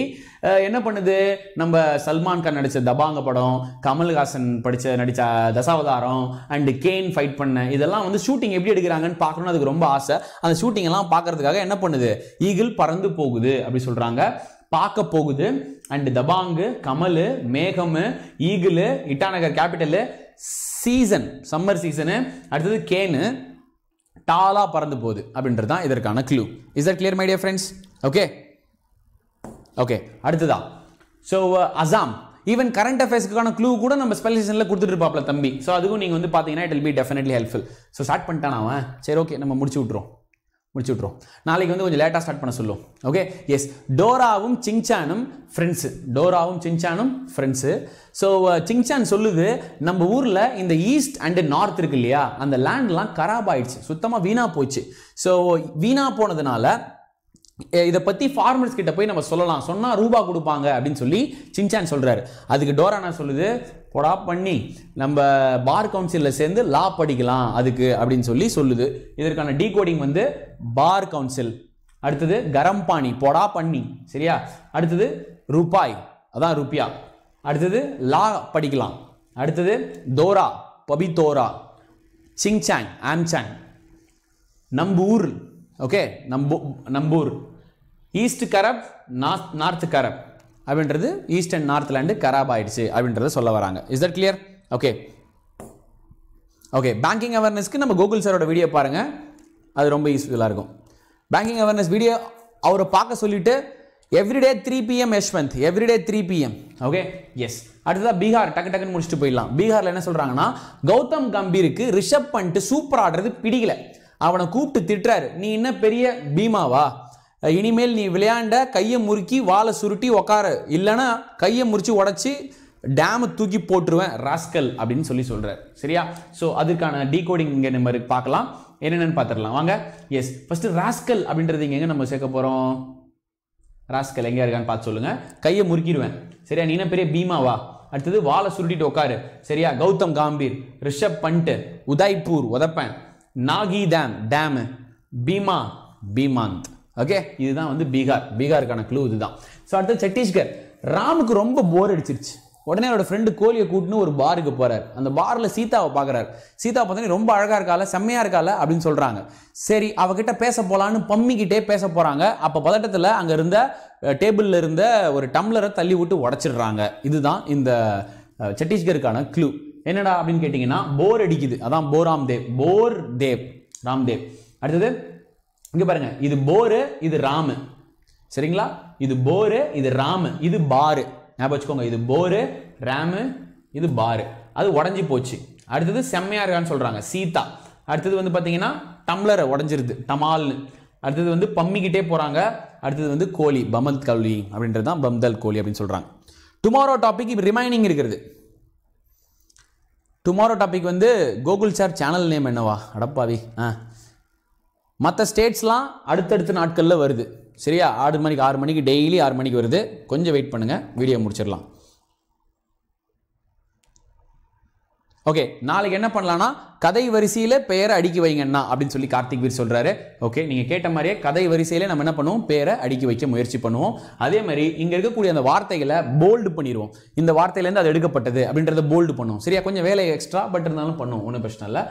என்ன பண்ணுது நம்ம சல்மான் கான் நடித்த தபாங்க படம் கமல்ஹாசன் படித்த நடித்த தசாவதாரம் அண்டு கேன் ஃபைட் பண்ண இதெல்லாம் வந்து ஷூட்டிங் எப்படி எடுக்கிறாங்கன்னு பார்க்கணும்னு அதுக்கு ரொம்ப ஆசை அந்த ஷூட்டிங் எல்லாம் பார்க்கறதுக்காக என்ன பண்ணுது ஈகிள் பறந்து போகுது அப்படி சொல்கிறாங்க பார்க்க போகுது அண்ட் தபாங்கு கமல் மேகம் eagle Itanagar capital season summer season அடுத்தது கேனு டாலாக பறந்து போகுது அப்படின்றது தான் இதற்கான clue is that clear my dear friends okay okay அடுத்ததா ஸோ அசாம் ஈவன் கரண்ட் அஃபேர்ஸ்க்கான க்ளூ கூட நம்ம சீசனில் கொடுத்துட்டு இருப்பாப்ல தம்பி ஸோ அதுவும் நீங்கள் வந்து பார்த்தீங்கன்னா it will be definitely helpful so start பண்ணிட்டானா அவன் சரி ஓகே நம்ம முடிச்சு விட்ருவோம் முடிச்சு விட்ருவோம் நாளைக்கு வந்து கொஞ்சம் லேட்டாக ஸ்டார்ட் பண்ண சொல்லும் ஓகே எஸ் டோராவும் சிங்சானும் ஃப்ரெண்ட்ஸு டோராவும் சிங்சானும் ஃப்ரெண்ட்ஸு ஸோ uh, சிங்சான் சொல்லுது நம்ம ஊரில் இந்த ஈஸ்ட் அண்டு நார்த் இருக்கு இல்லையா அந்த லேண்ட்லாம் கராப் ஆயிடுச்சு சுத்தமாக வீணாக போச்சு ஸோ வீணாக போனதுனால இதை பற்றி ஃபார்மர்ஸ் கிட்ட போய் நம்ம சொல்லலாம் சொன்னால் ரூபா கொடுப்பாங்க அப்படின்னு சொல்லி சின்சான் சொல்கிறாரு அதுக்கு டோரானா சொல்லுது பொடா பண்ணி நம்ம பார் கவுன்சிலில் சேர்ந்து லா படிக்கலாம் அதுக்கு அப்படின்னு சொல்லி சொல்லுது இதற்கான டீகோடிங் வந்து பார் கவுன்சில் அடுத்தது கரம் பாணி பொடா பண்ணி சரியா அடுத்தது ரூபாய் அதான் ருப்பியா அடுத்தது லா படிக்கலாம் அடுத்தது தோரா பபித்தோரா சிங்சாங் ஆம்சாங் நம்பூர் ஓகே நம்பூ Nambor east Karbi north north Karbi அப்படின்றது east and north land Karbi ஆயிடுச்சு அப்படின்றத சொல்ல வராங்க is that clear okay okay banking அவேர்னஸ்க்கு நம்ம கூகுள் சாரோட வீடியோ பாருங்கள் அது ரொம்ப யூஸ்ஃபுல்லாக இருக்கும் பேங்கிங் அவேர்னஸ் வீடியோ அவரை பார்க்க சொல்லிவிட்டு everyday three PM Yashwant everyday three PM okay yes அடுத்ததாக பீகார் டக்கு டக்குன்னு முடிச்சுட்டு போயிடலாம் பீகாரில் என்ன சொல்கிறாங்கன்னா கௌதம் கம்பீருக்கு ரிஷப் பண்ணிட்டு சூப்பர் ஆடுறது பிடிக்கலை அவனை கூப்பிட்டு திட்டுறாரு நீ என்ன பெரிய பீமாவா இனிமேல் நீ விளையாண்ட கையை முறுக்கி வாழை சுருட்டி உக்கார இல்லைன்னா கையை முறித்து உடச்சி டேமை தூக்கி போட்டுருவேன் ராஸ்கல் அப்படின்னு சொல்லி சொல்கிறார் சரியா ஸோ அதுக்கான டீகோடிங் இங்கே நம்ம பார்க்கலாம் என்னென்னு பார்த்துடலாம் வாங்க எஸ் ஃபஸ்ட்டு ராஸ்கல் அப்படின்றது இங்கே எங்கே நம்ம சேர்க்க போகிறோம் ராஸ்கல் எங்கே இருக்கான்னு பார்த்து சொல்லுங்கள் கையை முறுக்கிடுவேன் சரியா நீ என்ன பெரிய பீமாவா அடுத்தது வாழை சுருட்டிட்டு உட்காரு சரியா கௌதம் காம்பீர் ரிஷப் பண்ட்டு உதய்பூர் உதப்பேன் Nagi dam dam Bhima Bhimbandh okay இதுதான் வந்து பீகார் பீகாருக்கான க்ளூ இதுதான் ஸோ அடுத்து சத்தீஸ்கர் ராமுக்கு ரொம்ப போர் அடிச்சிருச்சு உடனே அவரோட ஃப்ரெண்டு கோழியை கூட்டுன்னு ஒரு பாருக்கு போகிறார் அந்த பாரில் சீதாவை பார்க்குறாரு சீதா பார்த்தோன்னே ரொம்ப அழகாக இருக்கால செம்மையாக இருக்கால அப்படின்னு சொல்கிறாங்க சரி அவகிட்ட பேச போகலான்னு பம்மிக்கிட்டே பேச போகிறாங்க அப்போ பதட்டத்தில் அங்கே இருந்த டேபிளில் இருந்த ஒரு டம்ளரை தள்ளி விட்டு உடச்சிடுறாங்க இதுதான் இந்த சத்தீஸ்கருக்கான க்ளூ என்னடா அப்படின்னு கேட்டிங்கன்னா போர் அடிக்குது அதான் போராம் தேவ் போர் தேவ் ராம்தேவ் அடுத்தது இங்கே பாருங்கள் இது போரு இது ராமு சரிங்களா இது போரு இது ராமு இது பாரு ஞாபகம் வச்சுக்கோங்க இது போரு ராமு இது பாரு அது உடஞ்சி போச்சு அடுத்தது செம்மையாக இருக்கான்னு சொல்கிறாங்க சீதா அடுத்தது வந்து பார்த்தீங்கன்னா டம்ளரை உடஞ்சிருது டமால்னு அடுத்தது வந்து பம்மிக்கிட்டே போகிறாங்க அடுத்தது வந்து கோழி பமத் கல்வி அப்படின்றது தான் பம்தல் கோழி அப்படின்னு சொல்கிறாங்க டுமாரோ டாபிக் ரிமைனிங் இருக்கிறது டுமாரோ டாபிக் வந்து கோகுல் சார் சேனல் நேம் என்னவா அடப்பாவி ஆ மற்ற ஸ்டேட்ஸ்லாம் அடுத்தடுத்த நாட்களில் வருது சரியா ஆறு மணிக்கு ஆறு மணிக்கு டெய்லி ஆறு மணிக்கு வருது கொஞ்சம் வெயிட் பண்ணுங்கள் வீடியோ முடிச்சிடலாம் ஓகே நாளைக்கு என்ன பண்ணலான்னா கதை வரிசையில் பெயரை அடுக்கி வைங்கண்ணா அப்படின்னு சொல்லி கார்த்திக் வீர் சொல்கிறாரு ஓகே நீங்கள் கேட்ட மாதிரியே கதை வரிசையில் நம்ம என்ன பண்ணுவோம் பேரை அடுக்கி வைக்க முயற்சி பண்ணுவோம் அதே மாதிரி இங்கே இருக்கக்கூடிய அந்த வார்த்தைகளை போல்டு பண்ணிடுவோம் இந்த வார்த்தையிலேருந்து அது எடுக்கப்பட்டது அப்படின்றத போல்டு பண்ணுவோம் சரியா கொஞ்சம் வேலை எக்ஸ்ட்ரா பட் இருந்தாலும் பண்ணுவோம் ஒன்றும் பிரச்சனை இல்லை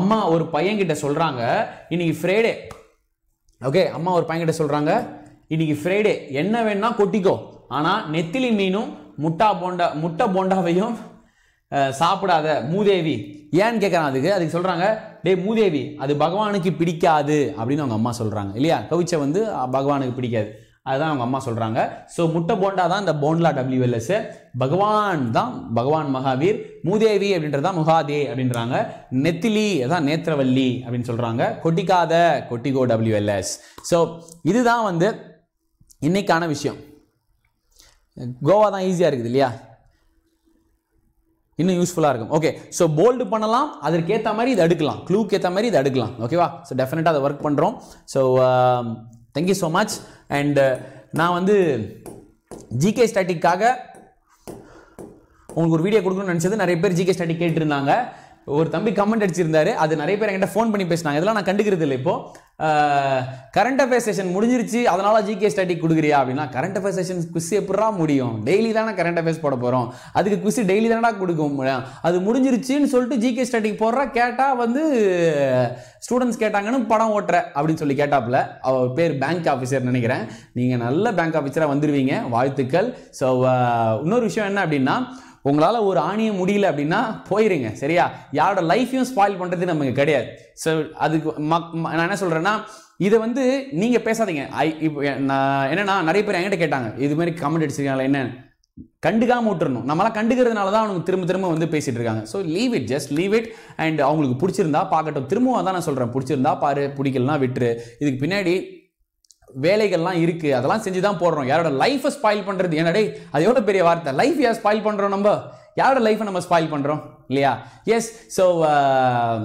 அம்மா ஒரு பையன்கிட்ட சொல்கிறாங்க இன்னைக்கு ஃப்ரைடே ஓகே அம்மா ஒரு பையன்கிட்ட சொல்கிறாங்க இன்னைக்கு ஃப்ரைடே என்ன வேணால் கொட்டிக்கோ ஆனால் நெத்திலி மீனும் முட்டா போண்டா முட்டை போண்டாவையும் சாப்பிடாத மூதேவி ஏன்னு கேட்குறான் அதுக்கு அதுக்கு சொல்கிறாங்க டே மூதேவி அது பகவானுக்கு பிடிக்காது அப்படின்னு அவங்க அம்மா சொல்கிறாங்க இல்லையா கவிச்சை வந்து பகவானுக்கு பிடிக்காது அதுதான் அவங்க அம்மா சொல்கிறாங்க ஸோ முட்டை போண்டா தான் இந்த போன்லா டபிள்யூஎல்எஸ் பகவான் தான் பகவான் மகாவீர் மூதேவி அப்படின்றது தான் முகாதே அப்படின்றாங்க நெத்திலி அதான் நேத்திரவல்லி அப்படின்னு சொல்கிறாங்க கொட்டிக்காத கொட்டிகோ டபிள்யூஎல்எஸ் ஸோ இதுதான் வந்து இன்னைக்கான விஷயம் கோவா தான் ஈஸியாக இருக்குது இல்லையா இன்னும் யூஸ்ஃபுல்லாக இருக்கும் ஓகே ஸோ போல்டு பண்ணலாம் அதற்கேற்ற மாதிரி இதை எடுக்கலாம் க்ளூக்கு ஏற்ற மாதிரி இதை அடுக்கலாம் ஓகேவா ஸோ டெஃபினட்டாக அதை ஒர்க் பண்ணுறோம் so thank you so much and நான் வந்து ஜிகே ஸ்டாட்டிக்காக உங்களுக்கு ஒரு வீடியோ கொடுக்கணும்னு நினச்சது நிறைய பேர் ஜிகே ஸ்டாட்டிக் கேட்டிருந்தாங்க ஒரு தம்பி கமெண்ட் அடிச்சிருந்தாரு அது நிறைய பேர் என்கிட்ட ஃபோன் பண்ணி பேசினாங்க இதெல்லாம் நான் கண்டுக்கிறது இல்லை இப்போ கரண்ட் அஃபேர் செஷன் முடிஞ்சிருச்சு அதனால ஜிகே ஸ்டாட்டிக் கொடுக்குறியா அப்படின்னா கரண்ட் அஃபேர் செஷன் குஸ் எப்படா முடியும் டெய்லி தானே கரண்ட் அஃபேர்ஸ் போட போகிறோம் அதுக்கு குசி டெய்லி தானடா கொடுக்கும் அது முடிஞ்சிருச்சுன்னு சொல்லிட்டு ஜிகே ஸ்டாட்டிக் போடுற கேட்டால் வந்து ஸ்டூடெண்ட்ஸ் கேட்டாங்கன்னு படம் ஓட்டுற அப்படின்னு சொல்லி கேட்டாப்புல அவர் பேர் பேங்க் ஆஃபீஸர் நினைக்கிறேன் நீங்கள் நல்ல பேங்க் ஆஃபீஸராக வந்துடுவீங்க வாழ்த்துக்கள் ஸோ இன்னொரு விஷயம் என்ன அப்படின்னா உங்களால் ஒரு ஆணிய முடியல அப்படின்னா போயிருங்க சரியா யாரோட லைஃப்பையும் ஸ்பாயில் பண்ணுறது நமக்கு கிடையாது ஸோ அதுக்கு நான் என்ன சொல்கிறேன்னா இதை வந்து நீங்கள் பேசாதீங்க ஐ இப்போ நான் என்னென்னா நிறைய பேர் என்கிட்ட கேட்டாங்க இது மாதிரி கமெண்ட் அடிச்சிருக்காங்களா என்ன கண்டுக்காமல் விட்டுறணும் நம்மளாம் கண்டுக்கிறதுனால தான் அவனுக்கு திரும்ப திரும்ப வந்து பேசிகிட்டு இருக்காங்க so leave it just leave it and அவங்களுக்கு பிடிச்சிருந்தா பார்க்கட்டும் திரும்பவும் தான் நான் சொல்கிறேன் பிடிச்சிருந்தா பாரு பிடிக்கலாம் விட்டுரு இதுக்கு பின்னாடி வேலைகள்லாம் இருக்குது அதெல்லாம் செஞ்சு தான் போடுறோம் யாரோட லைஃபை ஸ்பாயில் பண்ணுறது என்னடே அது எவ்வளோ பெரிய வார்த்தை லைஃப் யார் ஸ்பாயில் பண்ணுறோம் நம்ம யாரோட லைஃபை நம்ம ஸ்பாயில் பண்ணுறோம் இல்லையா எஸ் ஸோ uh,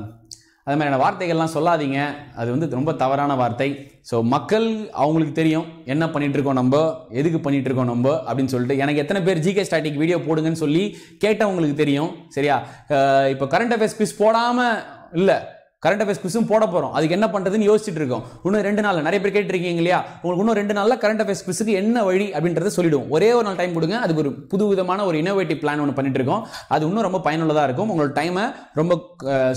அது மாதிரியான வார்த்தைகள்லாம் சொல்லாதீங்க அது வந்து ரொம்ப தவறான வார்த்தை ஸோ மக்கள் அவங்களுக்கு தெரியும் என்ன பண்ணிகிட்ருக்கோம் நம்ம எதுக்கு இருக்கோம் நம்ம அப்படின்னு சொல்லிட்டு எனக்கு எத்தனை பேர் ஜிகே ஸ்டாட்டிக் வீடியோ போடுங்கன்னு சொல்லி கேட்டவங்களுக்கு தெரியும் சரியா uh, இப்போ கரண்ட் அஃபேர்ஸ் குவிஸ் போடாமல் இல்லை கரண்ட் அஃபேர்ஸ் குவிஸும் போட போகிறோம் அதுக்கு என்ன பண்ணுறதுன்னு யோசிச்சுட்டு இருக்கோம் இன்னும் ரெண்டு நாள் நிறைய பேர் கேட்டிருக்கீங்க இல்லையா உங்களுக்கு இன்னும் ரெண்டு நாளில் கரண்ட் அஃபேர்ஸ் குவிஸுக்கு என்ன வழி அப்படின்றத சொல்லிவிடுவோம் ஒரே ஒரு நாள் டைம் கொடுங்க அதுக்கு ஒரு புது விதமான ஒரு இனோவேட்டிவ் பிளான் ஒன்று பண்ணிட்டு இருக்கோம் அது இன்னும் ரொம்ப பயனுள்ளதாக இருக்கும் உங்களோட டைமை ரொம்ப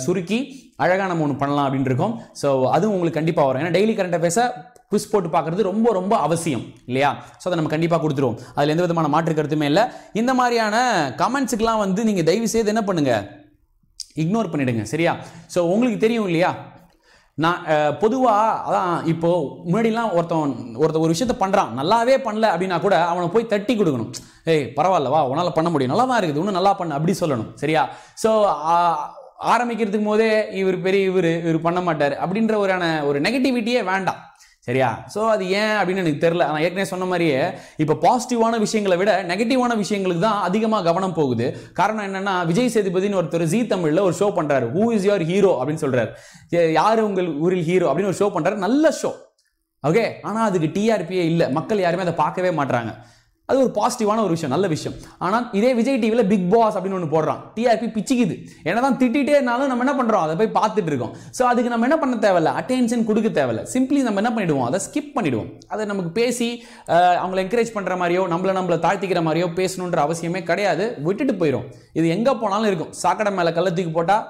சுருக்கி அழகாக நம்ம ஒன்று பண்ணலாம் அப்படின்னு இருக்கோம் ஸோ அதுவும் உங்களுக்கு கண்டிப்பாக வரும் ஏன்னா டெய்லி கரண்ட் அஃபேர்ஸை குவிஸ் போட்டு பார்க்குறது ரொம்ப ரொம்ப அவசியம் இல்லையா ஸோ அதை நம்ம கண்டிப்பாக கொடுத்துருவோம் அதில் எந்த விதமான மாற்று கருத்துமே இல்லை இந்த மாதிரியான கமெண்ட்ஸுக்கெலாம் வந்து நீங்கள் தயவு செய்து என்ன பண்ணுங்கள் இக்னோர் பண்ணிடுங்க சரியா ஸோ உங்களுக்கு தெரியும் இல்லையா நான் பொதுவாக அதான் இப்போது முன்னாடிலாம் ஒருத்தவன் ஒருத்த ஒரு விஷயத்த பண்ணுறான் நல்லாவே பண்ணல அப்படின்னா கூட அவனை போய் தட்டி கொடுக்கணும் ஏய் பரவாயில்லவா உன்னால் பண்ண முடியும் நல்லா தான் இருக்குது இன்னும் நல்லா பண்ண அப்படி சொல்லணும் சரியா ஸோ ஆரம்பிக்கிறதுக்கும் போதே இவர் பெரிய இவர் இவர் பண்ண மாட்டார் அப்படின்ற ஒரு நெகட்டிவிட்டியே வேண்டாம் சரியா ஸோ அது ஏன் அப்படின்னு எனக்கு தெரில நான் ஏற்கனவே சொன்ன மாதிரியே இப்போ பாசிட்டிவான விஷயங்களை விட நெகட்டிவான விஷயங்களுக்கு தான் அதிகமாக கவனம் போகுது காரணம் என்னன்னா விஜய் சேதுபதினு ஒருத்தர் ஜி தமிழில் ஒரு ஷோ பண்ணுறாரு ஹூ இஸ் யுவர் ஹீரோ அப்படின்னு சொல்கிறார் யார் உங்கள் ஊரில் ஹீரோ அப்படின்னு ஒரு ஷோ பண்ணுறாரு நல்ல ஷோ ஓகே ஆனால் அதுக்கு டிஆர்பியே இல்லை மக்கள் யாருமே அதை பார்க்கவே மாட்டாங்க அது ஒரு பாசிட்டிவான ஒரு விஷயம் நல்ல விஷயம் ஆனால் இதே விஜய் டிவியில் பிக் பாஸ் அப்படின்னு ஒன்று போடுறான் டிஆர்பி பிச்சிக்குது என்ன தான் திட்டிகிட்டே இருந்தாலும் நம்ம என்ன பண்ணுறோம் அதை போய் பார்த்துட்டு இருக்கோம் ஸோ அதுக்கு நம்ம என்ன பண்ண தேவையில்ல அட்டென்ஷன் கொடுக்க தேவையில்ல சிம்பிளி நம்ம என்ன பண்ணிடுவோம் அதை ஸ்கிப் பண்ணிடுவோம் அதை நமக்கு பேசி அவங்கள என்கரேஜ் பண்ணுற மாதிரியோ நம்மளை நம்மளை தாழ்த்திக்கிற மாதிரியோ பேசணுன்ற அவசியமே கிடையாது விட்டுட்டு போயிடும் இது எங்கே போனாலும் இருக்கும் சாக்கடை மேலே கள்ளத்துக்கு போட்டால்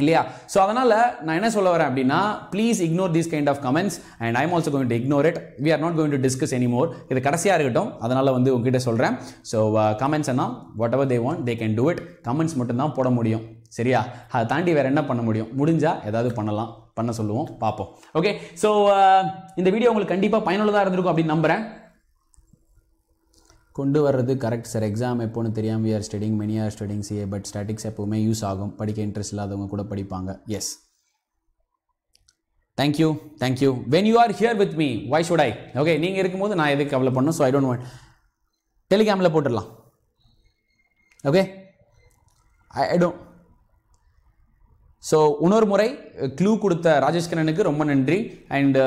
இல்லையா ஸோ அதனால் நான் என்ன சொல்ல வரேன் அப்படின்னா please ignore these kind of comments and I'm also going to ignore it we are not going to discuss any more இது கடைசியாக இருக்கட்டும் அதனால் வந்து உங்ககிட்ட சொல்கிறேன் ஸோ கமெண்ட்ஸ் எல்லாம் whatever they want they can do it comments மட்டும்தான் போட முடியும் சரியா அதை தாண்டி வேறு என்ன பண்ண முடியும் முடிஞ்சால் ஏதாவது பண்ணலாம் பண்ண சொல்லுவோம் பார்ப்போம் ஓகே ஸோ uh, இந்த வீடியோ உங்களுக்கு கண்டிப்பாக பயனுள்ளதாக இருந்திருக்கும் அப்படின்னு நம்புகிறேன் கொண்டு வர்றது கரெக்ட் சார் எக்ஸாம் எப்போன்னு தெரியாமல் are studying many are studying CA but statics எப்போவுமே யூஸ் ஆகும் படிக்க இன்ட்ரெஸ்ட் இல்லாதவங்க கூட படிப்பாங்க yes thank you thank you when you are here with me why should I okay நீங்கள் இருக்கும்போது நான் எதுக்கு கவலை பண்ணும் ஸோ ஐ டோன்ட் வாண்ட் டெலிகிராமில் போட்டுடலாம் ஓகே ஐ டோன் ஸோ இன்னொரு முறை க்ளூ கொடுத்த ராஜேஷ்கரனுக்கு ரொம்ப நன்றி அண்ட்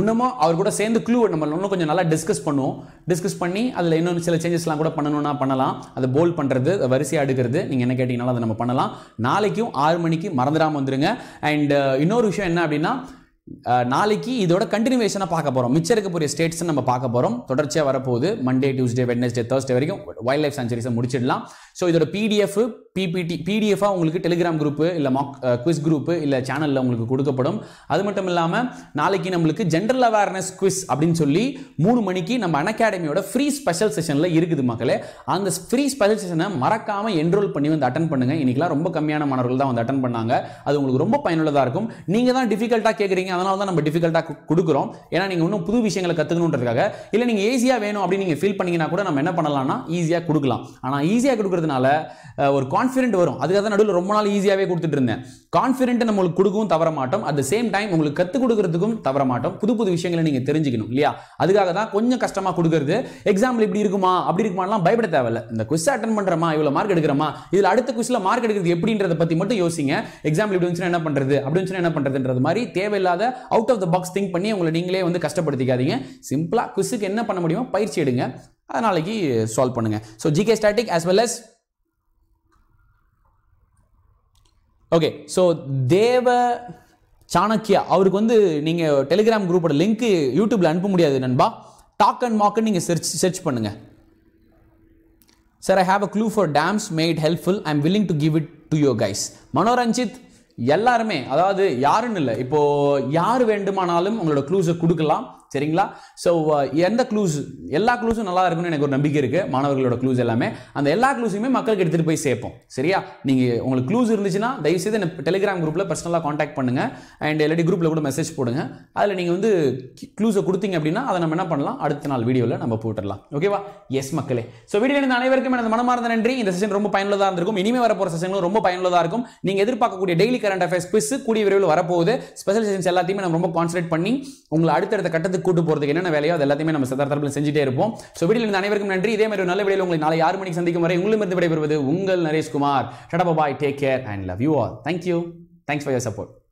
இன்னமும் அவர் கூட சேர்ந்து க்ளூ நம்ம இன்னும் கொஞ்சம் நல்லா டிஸ்கஸ் பண்ணுவோம் டிஸ்கஸ் பண்ணி அதில் இன்னொன்று சில சேஞ்சஸ்லாம் கூட பண்ணணும்னா பண்ணலாம் அதை போல் பண்ணுறது வரிசையாக அடுக்கிறது நீங்கள் என்ன கேட்டிங்கனாலும் அதை நம்ம பண்ணலாம் நாளைக்கும் ஆறு மணிக்கு மறந்துடாமல் வந்துடுங்க அண்ட் uh, இன்னொரு விஷயம் என்ன அப்படின்னா நாளைக்கு இதோட கண்டினியூவேஷனாக பார்க்க போகிறோம் மிச்சம் இருக்கக்கூடிய ஸ்டேட்ஸ் நம்ம பார்க்க போகிறோம் தொடர்ச்சியாக வரப்போகுது மண்டே டியூஸ்டே வெட்னஸ்டே தேர்ஸ்டே வரைக்கும் வைல்ட் லைஃப் சென்ச்சுரிஸை முடிச்சிடலாம் ஸோ இதோட பிடிஎஃப் பிபிடி பிடிஎஃபாக உங்களுக்கு டெலிகிராம் குரூப்பு இல்லை மாக் குவிஸ் குரூப்பு இல்லை சேனலில் உங்களுக்கு கொடுக்கப்படும் அது மட்டும் இல்லாமல் நாளைக்கு நம்மளுக்கு ஜென்ரல் அவேர்னஸ் குவிஸ் அப்படின்னு சொல்லி மூணு மணிக்கு நம்ம அனகாடமியோட ஃப்ரீ ஸ்பெஷல் செஷனில் இருக்குது மக்களே அந்த ஃப்ரீ ஸ்பெஷல் செஷனை மறக்காமல் என்ரோல் பண்ணி வந்து அட்டன் பண்ணுங்கள் இன்றைக்கெலாம் ரொம்ப கம்மியான மாணவர்கள் தான் வந்து அட்டன் பண்ணாங்க அது உங்களுக்கு ரொம்ப பயனுள்ளதாக இருக்கும் நீங்கள் தான் டிஃபிகல்ட்டாக கேட்குறீங்க அதனால தான் நம்ம டிஃபிகல்ட்டாக கொடுக்குறோம் ஏன்னா நீங்கள் இன்னும் புது விஷயங்களை கற்றுக்கணுன்றதுக்காக இல்லை நீங்கள் ஈஸியாக வேணும் அப்படின்னு நீங்கள் ஃபீல் பண்ணிங்கன்னா கூட நம்ம என்ன பண்ணலாம்னா ஈஸியாக கொடுக்கலாம் ஆனால் ஈஸியாக கொடுக்கறதுனால ஒரு கான்ஃபிடென்ட் வரும் அதுக்காக தான் நடுவில் ரொம்ப நாள் ஈஸியாகவே கொடுத்துட்டு இருந்தேன் கான்ஃபிடென்ட் நம்மளுக்கு கொடுக்கவும் தவற மாட்டோம் அட் த சேம் டைம் உங்களுக்கு கற்றுக் கொடுக்கறதுக்கும் தவற மாட்டோம் புது புது விஷயங்களை நீங்கள் தெரிஞ்சுக்கணும் இல்லையா அதுக்காக தான் கொஞ்சம் கஷ்டமாக கொடுக்குறது எக்ஸாம்பிள் இப்படி இருக்குமா அப்படி இருக்குமாலாம் பயப்பட தேவையில்ல இந்த கொஸ்டின் அட்டன் பண்ணுறமா இவ்வளோ மார்க் எடுக்கிறமா இதில் அடுத்த கொஸ்டில் மார்க் எடுக்கிறது எப்படின்றத பற்றி மட்டும் யோசிங்க எக்ஸாம்பிள் இப்படி வந்துச்சுன்னா என்ன பண்ணுறது அப்படி இருந்துச்சுன்னா என்ன பண்ணுறதுன்றது மாதிரி தேவையில்லாத out of the box think பண்ணி உங்களை நீங்களே வந்து கஷ்டப்படுத்திக்காதீங்க சிம்பிளாக குஸுக்கு என்ன பண்ண முடியுமோ பயிற்சி எடுங்க அதனாலைக்கு சால்வ் பண்ணுங்க so GK static as well as okay so தேவ சாணக்கியா அவருக்கு வந்து நீங்கள் டெலிகிராம் குரூப்போட லிங்க்கு யூடியூப்பில் அனுப்ப முடியாது நண்பா டாக் அண்ட் மாக்குன்னு நீங்கள் சர்ச் சர்ச் பண்ணுங்கள் sir I have a clue for dames made helpful I am willing to give it to your guys Manoranjith எல்லாருமே அதாவது யாருன்னு இல்லை இப்போது யார் வேண்டுமானாலும் உங்களோட க்ளூஸை கொடுக்கலாம் சரிங்களா ஸோ uh, எந்த க்ளூஸ் எல்லா க்ளூஸும் நல்லா இருக்கும்னு எனக்கு ஒரு நம்பிக்கை இருக்குது மாணவர்களோட க்ளூஸ் எல்லாமே அந்த எல்லா க்ளூஸையுமே மக்களுக்கு எடுத்துகிட்டு போய் சேர்ப்போம் சரியா நீங்கள் உங்களுக்கு க்ளூஸ் இருந்துச்சுன்னா தயவுசெய்து என்ன டெலிகிராம் குரூப்பில் பர்சனலாக காண்டாக்ட் பண்ணுங்கள் அண்ட் எல்லாடி குரூப்பில் கூட மெசேஜ் போடுங்க அதில் நீங்கள் வந்து க்ளூஸை கொடுத்தீங்க அப்படின்னா அதை நம்ம என்ன பண்ணலாம் அடுத்த நாள் வீடியோவில் நம்ம போட்டுடலாம் ஓகேவா எஸ் மக்களே ஸோ வீடியோ இருந்த அனைவருக்கும் எனது மனமார்ந்த நன்றி இந்த செஷன் ரொம்ப பயனுள்ளதாக இருந்திருக்கும் இனிமேல் வரப்போகிற செஷன்களும் ரொம்ப பயனுள்ளதாக இருக்கும் நீங்கள் எதிர்பார்க்கக்கூடிய டெய்லி கரண்ட் அஃபேர்ஸ் பிஸ் கூடிய விரைவில் வரப்போகுது ஸ்பெஷல் செஷன்ஸ் எல்லாத்தையுமே நம்ம ரொம்ப கான்சன்ட்ரேட் பண்ணி உங்களை அடுத்தடுத்த கட்டத்துக்கு கூட்டு போறதுக்கு என்னென்ன வேலையோ அது எல்லாத்தையுமே நம்ம சித்தார்த்த தரப்பில் செஞ்சுட்டே இருப்போம் ஸோ வீட்டில் இருந்து அனைவருக்கும் நன்றி இதே மாதிரி நல்ல வீடியோ உங்களுக்கு நாளை ஆறு மணிக்கு சந்திக்கும் வரை இருந்து விடைபெறுவது உங்கள் Nareshkumar tata bye take care and love you all thank you thanks for your support